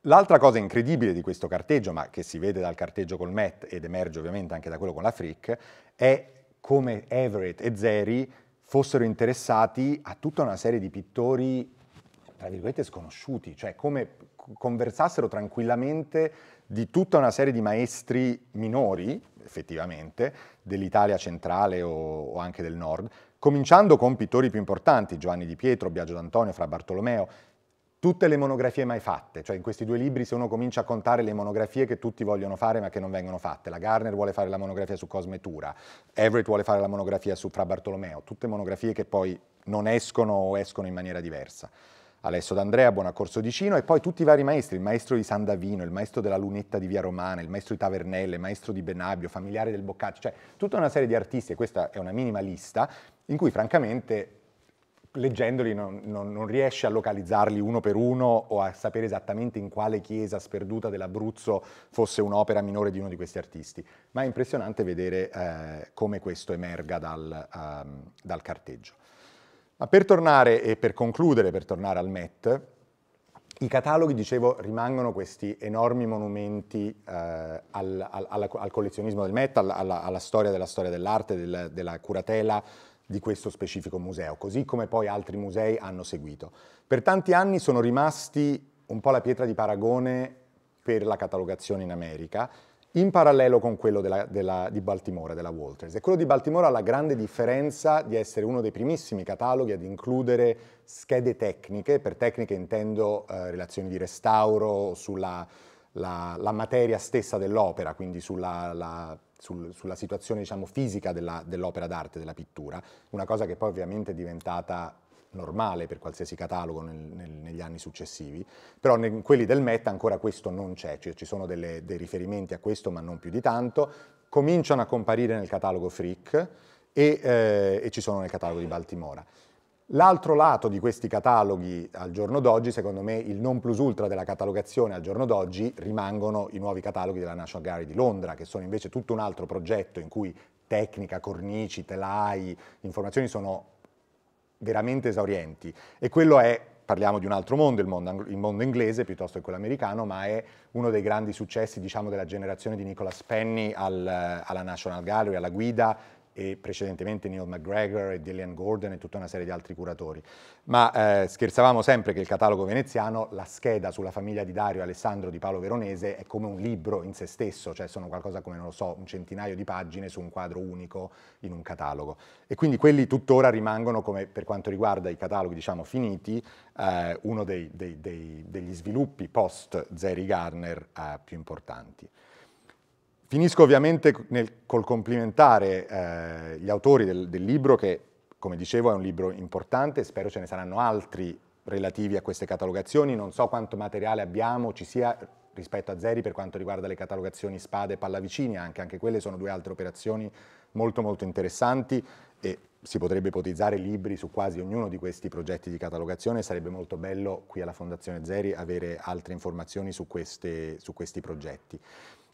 L'altra cosa incredibile di questo carteggio, ma che si vede dal carteggio col Met ed emerge ovviamente anche da quello con la Frick, è come Everett e Zeri fossero interessati a tutta una serie di pittori, tra virgolette, sconosciuti, cioè come conversassero tranquillamente di tutta una serie di maestri minori, effettivamente, dell'Italia centrale o, o anche del nord, cominciando con pittori più importanti, Giovanni di Pietro, Biagio d'Antonio, Fra Bartolomeo, tutte le monografie mai fatte, cioè in questi due libri se uno comincia a contare le monografie che tutti vogliono fare ma che non vengono fatte, la Garner vuole fare la monografia su Cosmetura, Everett vuole fare la monografia su Fra Bartolomeo, tutte monografie che poi non escono o escono in maniera diversa. Alessio D'Andrea, buon accorso di Cino e poi tutti i vari maestri, il maestro di San Davino, il maestro della Lunetta di Via Romana, il maestro di Tavernelle, il maestro di Benabbio, familiare del Boccaccio, cioè tutta una serie di artisti e questa è una minima lista in cui francamente leggendoli non, non, non riesce a localizzarli uno per uno o a sapere esattamente in quale chiesa sperduta dell'Abruzzo fosse un'opera minore di uno di questi artisti, ma è impressionante vedere eh, come questo emerga dal, um, dal, carteggio. Ma per tornare e per concludere, per tornare al Met, i cataloghi, dicevo, rimangono questi enormi monumenti eh, al, al, al, collezionismo del Met, alla, alla storia della storia dell'arte, del, della curatela, di questo specifico museo, così come poi altri musei hanno seguito. Per tanti anni sono rimasti un po' la pietra di paragone per la catalogazione in America, in parallelo con quello della, della, di Baltimora, della Walters. E quello di Baltimora ha la grande differenza di essere uno dei primissimi cataloghi ad includere schede tecniche, per tecniche intendo eh, relazioni di restauro sulla la, la materia stessa dell'opera, quindi sulla sul, sulla situazione diciamo, fisica della, dell'opera d'arte, della pittura, una cosa che poi ovviamente è diventata normale per qualsiasi catalogo nel, nel, negli anni successivi, però in quelli del MET ancora questo non c'è, cioè ci sono delle, dei riferimenti a questo ma non più di tanto, cominciano a comparire nel catalogo Frick e, eh, e ci sono nel catalogo di Baltimora. L'altro lato di questi cataloghi al giorno d'oggi, secondo me il non plus ultra della catalogazione al giorno d'oggi, rimangono i nuovi cataloghi della National Gallery di Londra, che sono invece tutto un altro progetto in cui tecnica, cornici, telai, informazioni sono veramente esaurienti. E quello è, parliamo di un altro mondo, il mondo, il mondo inglese piuttosto che quello americano, ma è uno dei grandi successi diciamo, della generazione di Nicola Spenny al, alla National Gallery, alla guida e precedentemente Neil McGregor e Dillian Gordon e tutta una serie di altri curatori. Ma eh, scherzavamo sempre che il catalogo veneziano, la scheda sulla famiglia di Dario Alessandro di Paolo Veronese è come un libro in se stesso, cioè sono qualcosa come, non lo so, un centinaio di pagine su un quadro unico in un catalogo. E quindi quelli tuttora rimangono, come per quanto riguarda i cataloghi diciamo finiti, eh, uno dei, dei, dei, degli sviluppi post Zeri Garner eh, più importanti. Finisco ovviamente nel, col complimentare eh, gli autori del, del libro che, come dicevo, è un libro importante, spero ce ne saranno altri relativi a queste catalogazioni, non so quanto materiale abbiamo, ci sia rispetto a Zeri per quanto riguarda le catalogazioni spade e pallavicini, anche, anche quelle sono due altre operazioni molto molto interessanti e si potrebbe ipotizzare libri su quasi ognuno di questi progetti di catalogazione, sarebbe molto bello qui alla Fondazione Zeri avere altre informazioni su, queste, su questi progetti.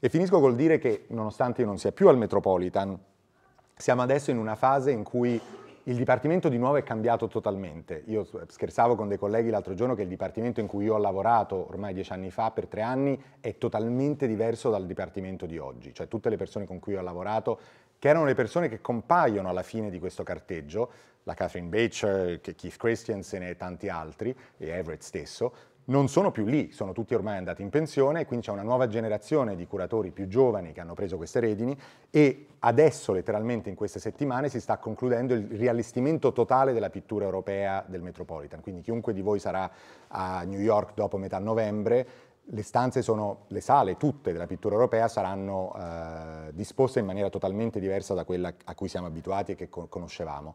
E finisco col dire che, nonostante io non sia più al Metropolitan, siamo adesso in una fase in cui il dipartimento di nuovo è cambiato totalmente. Io scherzavo con dei colleghi l'altro giorno che il dipartimento in cui io ho lavorato ormai dieci anni fa, per tre anni, è totalmente diverso dal dipartimento di oggi. Cioè tutte le persone con cui io ho lavorato, che erano le persone che compaiono alla fine di questo carteggio, la Catherine Bacher, Keith Christiansen e tanti altri, e Everett stesso, non sono più lì, sono tutti ormai andati in pensione, e quindi c'è una nuova generazione di curatori più giovani che hanno preso queste redini e adesso letteralmente in queste settimane si sta concludendo il riallestimento totale della pittura europea del Metropolitan, quindi chiunque di voi sarà a New York dopo metà novembre le stanze sono, le sale tutte della pittura europea saranno eh, disposte in maniera totalmente diversa da quella a cui siamo abituati e che conoscevamo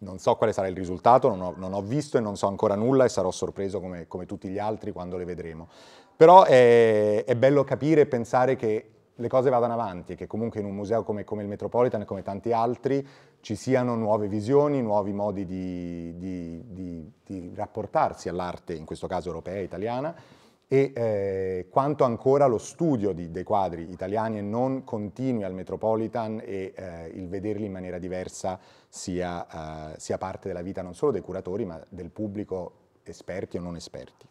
non so quale sarà il risultato, non ho, non ho, visto e non so ancora nulla e sarò sorpreso come, come tutti gli altri quando le vedremo. Però è, è bello capire e pensare che le cose vadano avanti e che comunque in un museo come, come, il Metropolitan e come tanti altri ci siano nuove visioni, nuovi modi di, di, di, di rapportarsi all'arte, in questo caso europea, e italiana, e eh, quanto ancora lo studio di, dei quadri italiani e non continui al Metropolitan e eh, il vederli in maniera diversa sia, eh, sia, parte della vita non solo dei curatori ma del pubblico esperti o non esperti.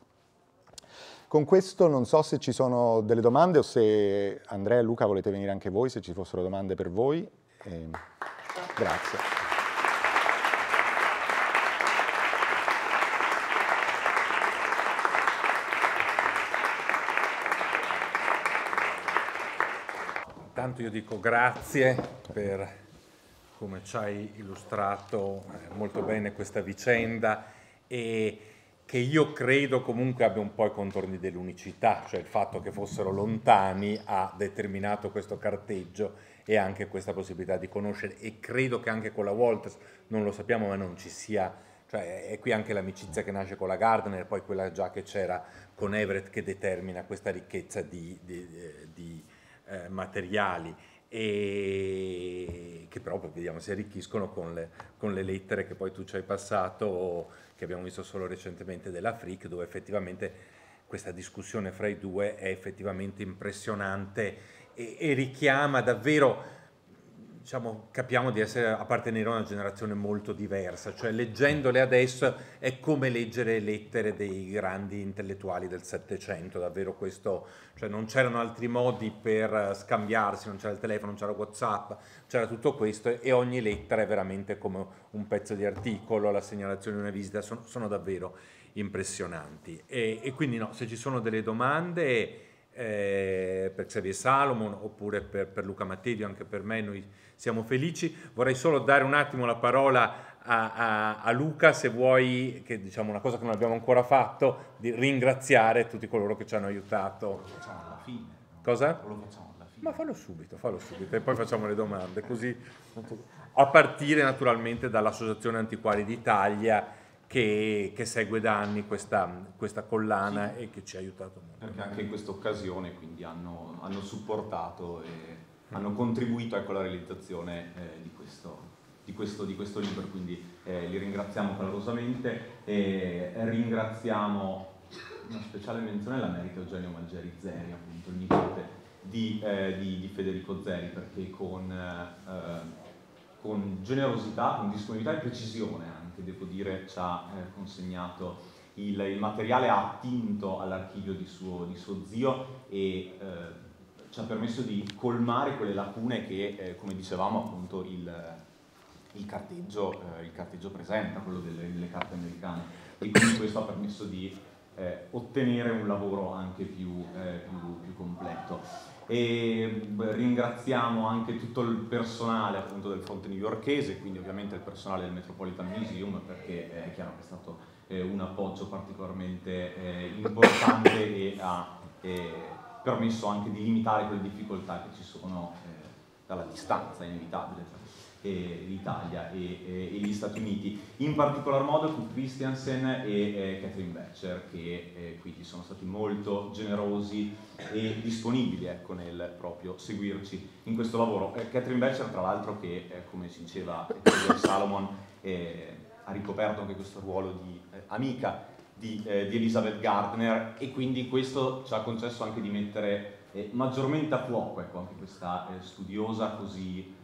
Con questo non so se ci sono delle domande o se Andrea e Luca volete venire anche voi, se ci fossero domande per voi. Ehm, grazie. Intanto io dico grazie per come ci hai illustrato eh, molto bene questa vicenda e che io credo comunque abbia un po' i contorni dell'unicità, cioè il fatto che fossero lontani ha determinato questo carteggio e anche questa possibilità di conoscere e credo che anche con la Walters, non lo sappiamo ma non ci sia, cioè è qui anche l'amicizia che nasce con la Gardner, poi quella già che c'era con Everett che determina questa ricchezza di, di, eh, di eh, materiali e che però poi vediamo si arricchiscono con le, con le, lettere che poi tu ci hai passato o che abbiamo visto solo recentemente della Frick dove effettivamente questa discussione fra i due è effettivamente impressionante e, e richiama davvero diciamo, capiamo di essere, appartenere a una generazione molto diversa, cioè leggendole adesso è come leggere lettere dei grandi intellettuali del Settecento, davvero questo, cioè non c'erano altri modi per scambiarsi, non c'era il telefono, non c'era Whatsapp, c'era tutto questo e ogni lettera è veramente come un pezzo di articolo, la segnalazione di una visita, sono, sono davvero impressionanti. E, e, quindi no, se ci sono delle domande eh, per Xavier Salomon oppure per, per Luca Mattedio, anche per me noi siamo felici. Vorrei solo dare un attimo la parola a, a, a, Luca se vuoi, che diciamo una cosa che non abbiamo ancora fatto, di ringraziare tutti coloro che ci hanno aiutato. Lo facciamo alla fine. Cosa? Lo facciamo alla fine. Ma fallo subito, fallo subito e poi facciamo le domande, così a partire naturalmente dall'Associazione Antiquari d'Italia che, che segue da anni questa, questa collana sì. e che ci ha aiutato molto. Perché anche in questa occasione quindi hanno, hanno supportato e hanno contribuito ecco, alla realizzazione eh, di, questo, di, questo, di, questo, libro, quindi eh, li ringraziamo calorosamente e ringraziamo una speciale menzione alla merita Eugenio Malgeri Zeri, appunto il nipote di, eh, di, di, Federico Zeri, perché con, eh, eh, con generosità, con disponibilità e precisione che devo dire ci ha eh, consegnato il, il, materiale, ha attinto all'archivio di suo, di suo zio e eh, ci ha permesso di colmare quelle lacune che, eh, come dicevamo, appunto il, il, carteggio, eh, il carteggio, presenta, quello delle, delle, carte americane. E quindi questo ha permesso di eh, ottenere un lavoro anche più, eh, più, più completo e ringraziamo anche tutto il personale appunto del fronte newyorchese, quindi ovviamente il personale del Metropolitan Museum perché eh, è chiaro che è stato eh, un appoggio particolarmente eh, importante e ha eh, permesso anche di limitare quelle difficoltà che ci sono eh, dalla distanza inevitabile l'Italia e, e, e, gli Stati Uniti, in particolar modo con Christiansen e eh, Catherine Becher, che eh, quindi sono stati molto generosi e disponibili ecco, nel proprio seguirci in questo lavoro. Eh, Catherine Becher, tra l'altro, che eh, come ci diceva Salomon, eh, ha ricoperto anche questo ruolo di amica di, eh, di, Elizabeth Gardner e quindi questo ci ha concesso anche di mettere eh, maggiormente a fuoco ecco, anche questa eh, studiosa così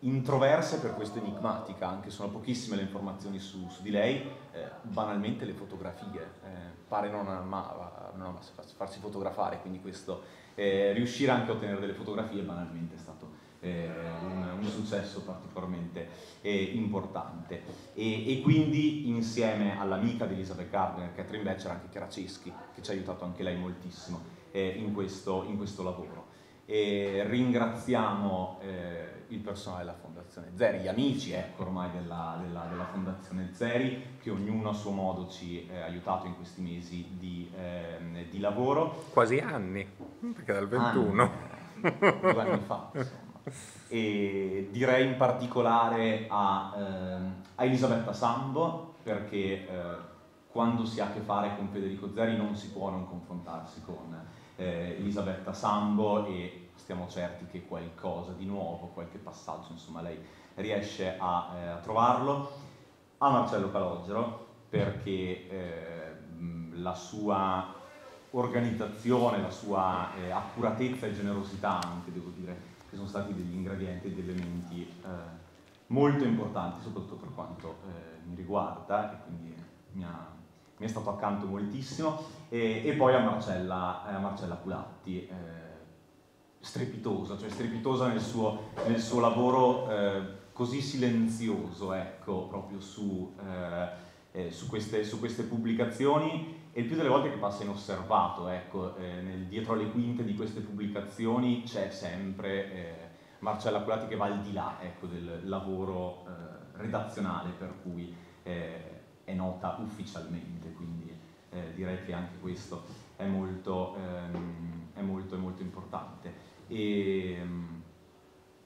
introversa e per questo enigmatica, anche sono pochissime le informazioni su, su di lei, eh, banalmente le fotografie, eh, pare non, ama, non amasse farsi fotografare, quindi questo, eh, riuscire anche a ottenere delle fotografie banalmente è stato eh, un, un, successo particolarmente eh, importante. E, e, quindi insieme all'amica di Elizabeth Gardner, Catherine Becker, anche Chiara Ceschi, che ci ha aiutato anche lei moltissimo eh, in questo, in questo lavoro e ringraziamo eh, il personale della Fondazione Zeri, gli amici ecco, ormai della, della, della, Fondazione Zeri, che ognuno a suo modo ci eh, ha eh, aiutato in questi mesi di, eh, di, lavoro. Quasi anni, perché dal 21. Anni, due anni fa, insomma. E direi in particolare a, ehm, a Elisabetta Sambo, perché eh, quando si ha a che fare con Federico Zeri non si può non confrontarsi con eh, Elisabetta Sambo e stiamo certi che qualcosa di nuovo, qualche passaggio, insomma lei riesce a, eh, a trovarlo. A Marcello Calogero perché eh, la sua organizzazione, la sua eh, accuratezza e generosità anche, devo dire, che sono stati degli ingredienti e degli elementi eh, molto importanti, soprattutto per quanto eh, mi riguarda e quindi mi ha mi è stato accanto moltissimo, e, e poi a Marcella, a Marcella Culatti, eh, strepitosa, cioè strepitosa nel suo, nel suo lavoro eh, così silenzioso, ecco, proprio su, eh, eh su, queste, su, queste, pubblicazioni e il più delle volte che passa inosservato, ecco, eh, nel, dietro le quinte di queste pubblicazioni c'è sempre eh, Marcella Culatti che va al di là ecco, del lavoro redazionale per cui è nota ufficialmente, quindi eh, direi che anche questo è molto, ehm, è molto, è molto importante. E, ehm,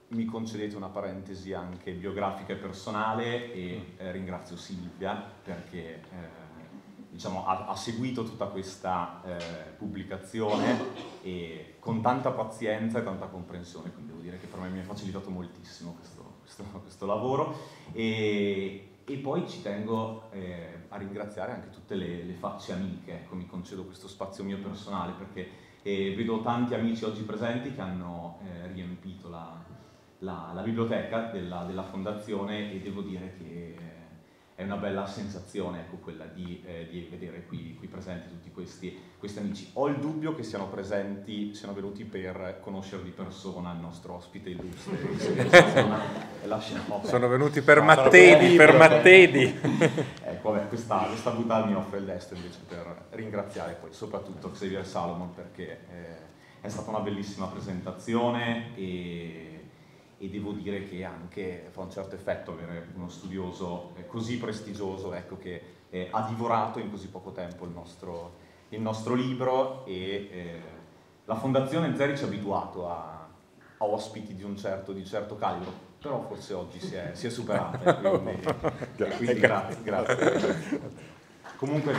mi concedete una parentesi anche biografica e personale e mm. eh, ringrazio Silvia perché eh, diciamo, ha, ha, seguito tutta questa eh, pubblicazione e con tanta pazienza e tanta comprensione, quindi devo dire che per me mi ha facilitato moltissimo questo, questo, questo lavoro e, e poi ci tengo eh, a ringraziare anche tutte le, le, facce amiche, ecco, mi concedo questo spazio mio personale perché eh, vedo tanti amici oggi presenti che hanno eh, riempito la, la, la biblioteca della, della fondazione e devo dire che è una bella sensazione ecco, quella di, eh, di vedere qui, qui, presenti tutti questi, questi, amici. Ho il dubbio che siano presenti, siano venuti per conoscere di persona il nostro ospite illustre. sono venuti per Mattedi, per Mattedi. ecco, vabbè, questa, questa puntata mi offre il destro invece per ringraziare poi soprattutto Xavier Salomon perché eh, è stata una bellissima presentazione e e devo dire che anche fa un certo effetto avere uno studioso eh, così prestigioso ecco, che eh, ha divorato in così poco tempo il nostro, il nostro libro e eh, la Fondazione Zeri ci ha abituato a, a ospiti di un certo, di certo, calibro, però forse oggi si è, si è superata, eh, quindi, quindi grazie. grazie. Comunque...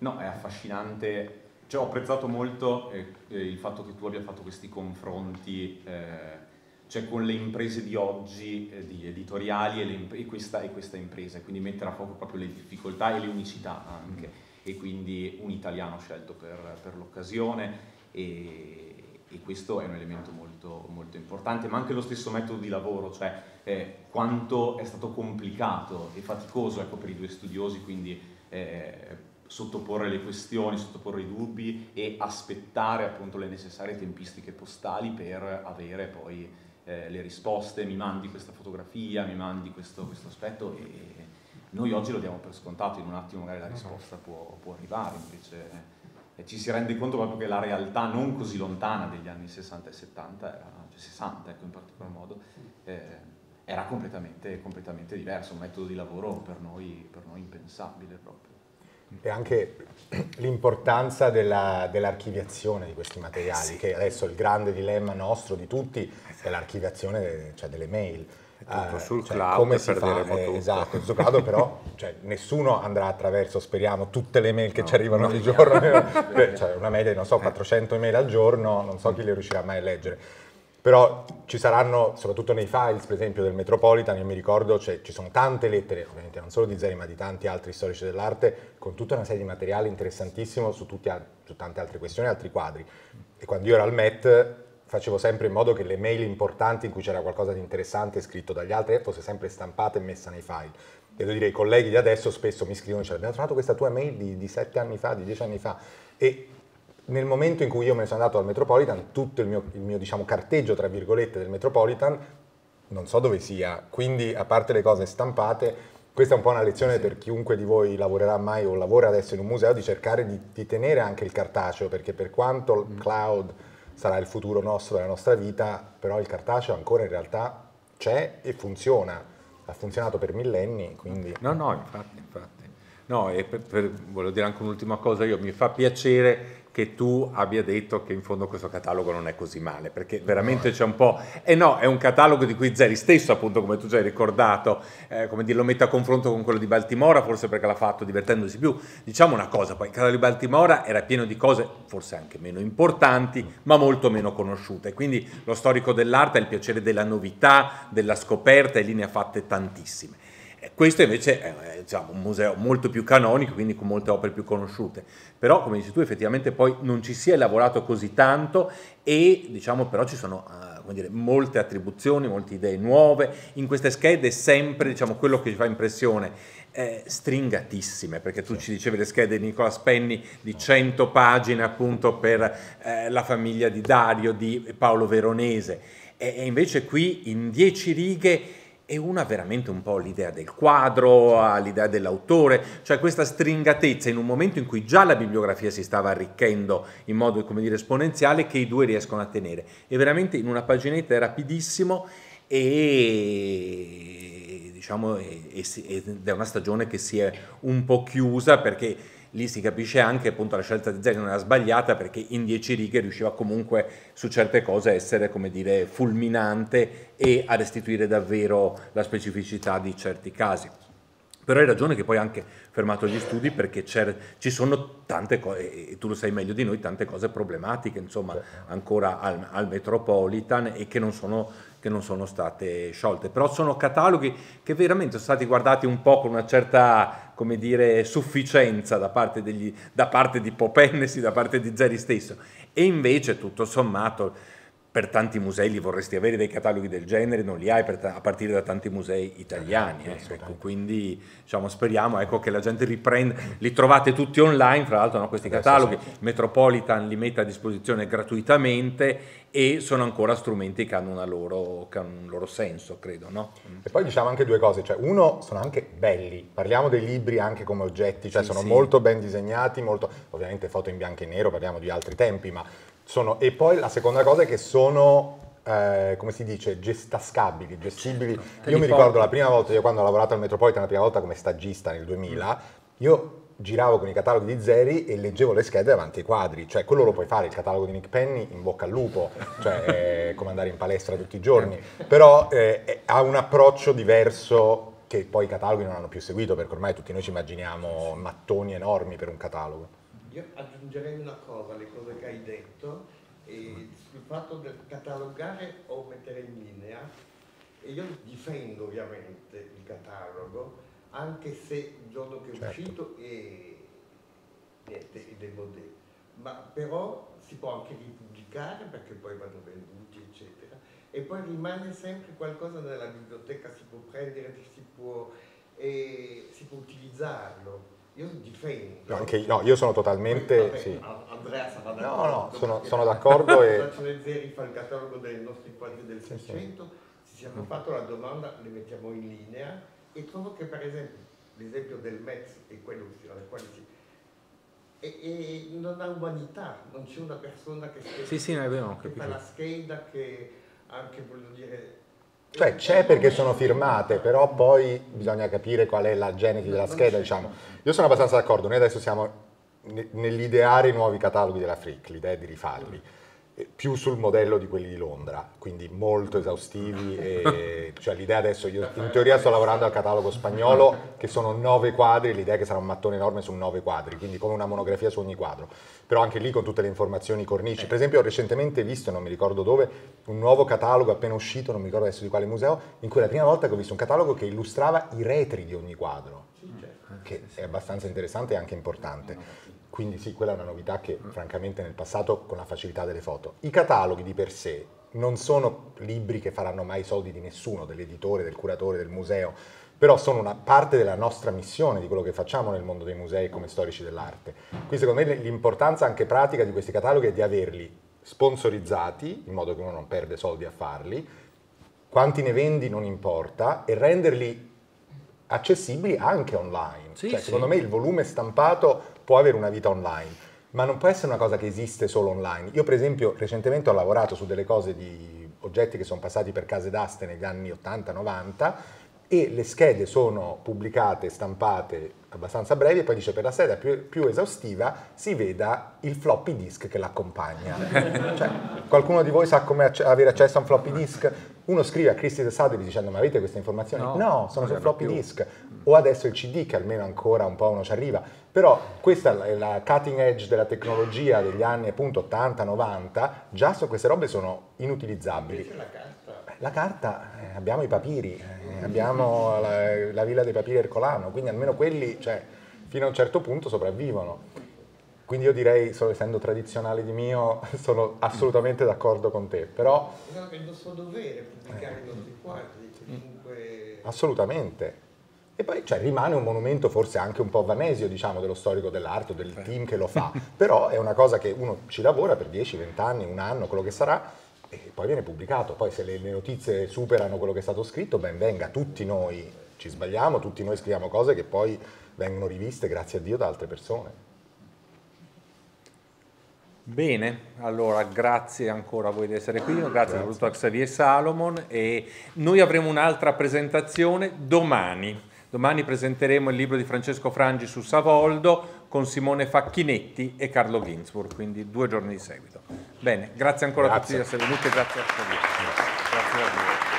No, è affascinante. Cioè, ho apprezzato molto eh, eh, il fatto che tu abbia fatto questi confronti eh, cioè con le imprese di oggi, eh, di editoriali e, e, questa, e, questa, impresa, quindi mettere a fuoco proprio le difficoltà e le unicità anche. Mm. E quindi un italiano scelto per, per l'occasione e, e, questo è un elemento molto, molto, importante, ma anche lo stesso metodo di lavoro, cioè eh, quanto è stato complicato e faticoso ecco, per i due studiosi, quindi, eh, sottoporre le questioni, sottoporre i dubbi e aspettare appunto le necessarie tempistiche postali per avere poi eh, le risposte, mi mandi questa fotografia, mi mandi questo, questo, aspetto e noi oggi lo diamo per scontato, in un attimo magari la esatto. risposta può, può arrivare, invece eh, ci si rende conto proprio che la realtà non così lontana degli anni 60 e 70, era, cioè 60 ecco in particolar modo, eh, era completamente, completamente diverso, un metodo di lavoro per noi, per noi impensabile proprio e anche l'importanza dell'archiviazione dell di questi materiali, sì. che adesso il grande dilemma nostro di tutti è l'archiviazione cioè delle mail. Tutto eh, sul cioè, cloud come si perderemo fa? Eh, tutto. Esatto, sul cloud però cioè, nessuno andrà attraverso, speriamo, tutte le mail che no, ci arrivano ogni giorno. cioè, una media di, non so, 400 email al giorno, non so mm. chi le riuscirà mai a leggere. Però ci saranno, soprattutto nei files, per esempio, del Metropolitan, io mi ricordo, cioè, ci sono tante lettere, ovviamente non solo di Zeri, ma di tanti altri storici dell'arte, con tutta una serie di materiale interessantissimo su, tutti, su tante altre questioni, altri quadri. E quando io ero al MET facevo sempre in modo che le mail importanti in cui c'era qualcosa di interessante scritto dagli altri eh, fosse sempre stampata e messa nei file. Devo dire, i colleghi di adesso spesso mi scrivono, cioè, abbiamo trovato questa tua mail di, di sette anni fa, di dieci anni fa, e nel momento in cui io me ne sono andato al Metropolitan, tutto il mio, il mio diciamo, carteggio, tra virgolette, del Metropolitan, non so dove sia, quindi a parte le cose stampate, questa è un po' una lezione sì. per chiunque di voi lavorerà mai o lavora adesso in un museo, di cercare di, di tenere anche il cartaceo, perché per quanto il mm. cloud sarà il futuro nostro, della nostra vita, però il cartaceo ancora in realtà c'è e funziona, ha funzionato per millenni, quindi... No, no, infatti, infatti. No, e per, per, voglio dire anche un'ultima cosa, io mi fa piacere che tu abbia detto che in fondo questo catalogo non è così male, perché veramente c'è un po'... E eh no, è un catalogo di cui Zeri stesso, appunto, come tu già hai ricordato, eh, come dire, lo mette a confronto con quello di Baltimora, forse perché l'ha fatto divertendosi più. Diciamo una cosa, poi il catalogo di Baltimora era pieno di cose, forse anche meno importanti, mm. ma molto meno conosciute. Quindi lo storico dell'arte ha il piacere della novità, della scoperta e lì ne ha fatte tantissime. Questo invece è diciamo, un museo molto più canonico, quindi con molte opere più conosciute. Però, come dici tu, effettivamente poi non ci si è lavorato così tanto e diciamo però ci sono eh, dire, molte attribuzioni, molte idee nuove. In queste schede è sempre diciamo, quello che ci fa impressione eh, stringatissime, perché tu sì. ci dicevi le schede di Nicola Spenni di 100 pagine appunto per eh, la famiglia di Dario, di Paolo Veronese, e, e invece qui in 10 righe e una veramente un po' l'idea del quadro, l'idea dell'autore, cioè questa stringatezza in un momento in cui già la bibliografia si stava arricchendo in modo come dire esponenziale che i due riescono a tenere. E veramente in una paginetta è rapidissimo e diciamo ed è una stagione che si è un po' chiusa perché lì si capisce anche appunto la scelta di Zeri non era sbagliata perché in dieci righe riusciva comunque su certe cose a essere come dire fulminante e a restituire davvero la specificità di certi casi però hai ragione che poi ha anche fermato gli studi perché ci sono tante cose, e tu lo sai meglio di noi, tante cose problematiche insomma ancora al, al Metropolitan e che non sono che non sono state sciolte, però sono cataloghi che veramente sono stati guardati un po' con una certa, come dire, sufficienza da parte, degli, da parte di Popennesi, da parte di Zeri stesso, e invece tutto sommato per tanti musei li vorresti avere dei cataloghi del genere, non li hai ta- a partire da tanti musei italiani. Eh, ecco. Ecco, quindi diciamo, speriamo ecco, che la gente riprenda, li trovate tutti online, fra l'altro no, questi Adesso cataloghi, sì. Metropolitan li mette a disposizione gratuitamente e sono ancora strumenti che hanno, loro, che hanno un loro senso, credo. No? Mm. E poi diciamo anche due cose, cioè, uno sono anche belli, parliamo dei libri anche come oggetti, cioè sì, sono sì. molto ben disegnati, molto, ovviamente foto in bianco e nero, parliamo di altri tempi, ma sono, e poi la seconda cosa è che sono eh, come si dice, gestascabili, gestibili. Certo. Io mi ricordo la prima volta, io quando ho lavorato al Metropolitan la prima volta come stagista nel 2000, mm. io giravo con i cataloghi di Zeri e leggevo le schede davanti ai quadri, cioè quello lo puoi fare, il catalogo di Nick Penny in bocca al lupo, cioè come andare in palestra tutti i giorni, certo. però eh, ha un approccio diverso che poi i cataloghi non hanno più seguito perché ormai tutti noi ci immaginiamo mattoni enormi per un catalogo. Io aggiungerei una cosa alle cose che hai detto eh, sul fatto del catalogare o mettere in linea e io difendo ovviamente il catalogo anche se il giorno che è certo. uscito è niente, è debodè ma però si può anche ripubblicare perché poi vanno venduti eccetera e poi rimane sempre qualcosa nella biblioteca si può prendere si può, eh, si può utilizzarlo io difendo. No, anche, no io sono totalmente... Vabbè, sì. Andrea sarà d'accordo. No, no, sono, sono d'accordo e... Faccio leggere il catalogo dei nostri quadri del 600, sì, ci siamo mm. fatto la domanda, le mettiamo in linea e trovo che per esempio l'esempio del Metz è quello che quali si... E, e, non ha umanità, non c'è una persona che... Sì, sì, è vero, che fa la scheda, che anche, voglio dire, cioè c'è perché sono firmate, però poi bisogna capire qual è la genesi della scheda, diciamo. Io sono abbastanza d'accordo, noi adesso siamo nell'ideare i nuovi cataloghi della Frick, l'idea è di rifarli. Eh, più sul modello di quelli di Londra, quindi molto esaustivi. E, cioè l'idea adesso, io in teoria sto lavorando al catalogo spagnolo, che sono nove quadri, l'idea è che sarà un mattone enorme su nove quadri, quindi come una monografia su ogni quadro. Però anche lì con tutte le informazioni cornici. Per esempio ho recentemente visto, non mi ricordo dove, un nuovo catalogo appena uscito, non mi ricordo adesso di quale museo, in cui la prima volta che ho visto un catalogo che illustrava i retri di ogni quadro, certo. che è abbastanza interessante e anche importante. Quindi sì, quella è una novità che francamente nel passato con la facilità delle foto. I cataloghi di per sé non sono libri che faranno mai soldi di nessuno, dell'editore, del curatore, del museo, però sono una parte della nostra missione, di quello che facciamo nel mondo dei musei come storici dell'arte. Quindi secondo me l'importanza anche pratica di questi cataloghi è di averli sponsorizzati, in modo che uno non perde soldi a farli, quanti ne vendi non importa, e renderli accessibili anche online. Sì, cioè, sì. Secondo me il volume stampato può avere una vita online, ma non può essere una cosa che esiste solo online. Io per esempio recentemente ho lavorato su delle cose di oggetti che sono passati per case d'aste negli anni 80-90 e le schede sono pubblicate, stampate abbastanza brevi e poi dice per la sede più, più, esaustiva si veda il floppy disk che l'accompagna. cioè, qualcuno di voi sa come acc avere accesso a un floppy disk? Uno scrive a Christy de dicendo ma avete queste informazioni? No, no sono sul floppy più. disk. O adesso il CD che almeno ancora un po' uno ci arriva. Però questa è la cutting edge della tecnologia degli anni appunto 80-90, già so, queste robe sono inutilizzabili. La carta? La carta eh, abbiamo i papiri, eh, abbiamo la, la, villa dei papiri ercolano, quindi almeno quelli cioè, fino a un certo punto sopravvivono. Quindi io direi, solo essendo tradizionale di mio, sono assolutamente d'accordo con te, però... No, esatto, è il nostro dovere pubblicare i nostri quadri, comunque... Assolutamente. E poi cioè, rimane un monumento forse anche un po' vanesio, diciamo, dello storico dell'arte, del Beh. team che lo fa, però è una cosa che uno ci lavora per 10, 20 anni, un anno, quello che sarà, e poi viene pubblicato. Poi se le, le, notizie superano quello che è stato scritto, ben venga, tutti noi ci sbagliamo, tutti noi scriviamo cose che poi vengono riviste, grazie a Dio, da altre persone. Bene, allora grazie ancora a voi di essere qui, grazie, grazie. soprattutto a Xavier Salomon e noi avremo un'altra presentazione domani. Domani presenteremo il libro di Francesco Frangi su Savoldo con Simone Facchinetti e Carlo Ginsburg, quindi due giorni di seguito. Bene, grazie ancora grazie. a tutti di essere venuti e grazie a tutti. Grazie a voi.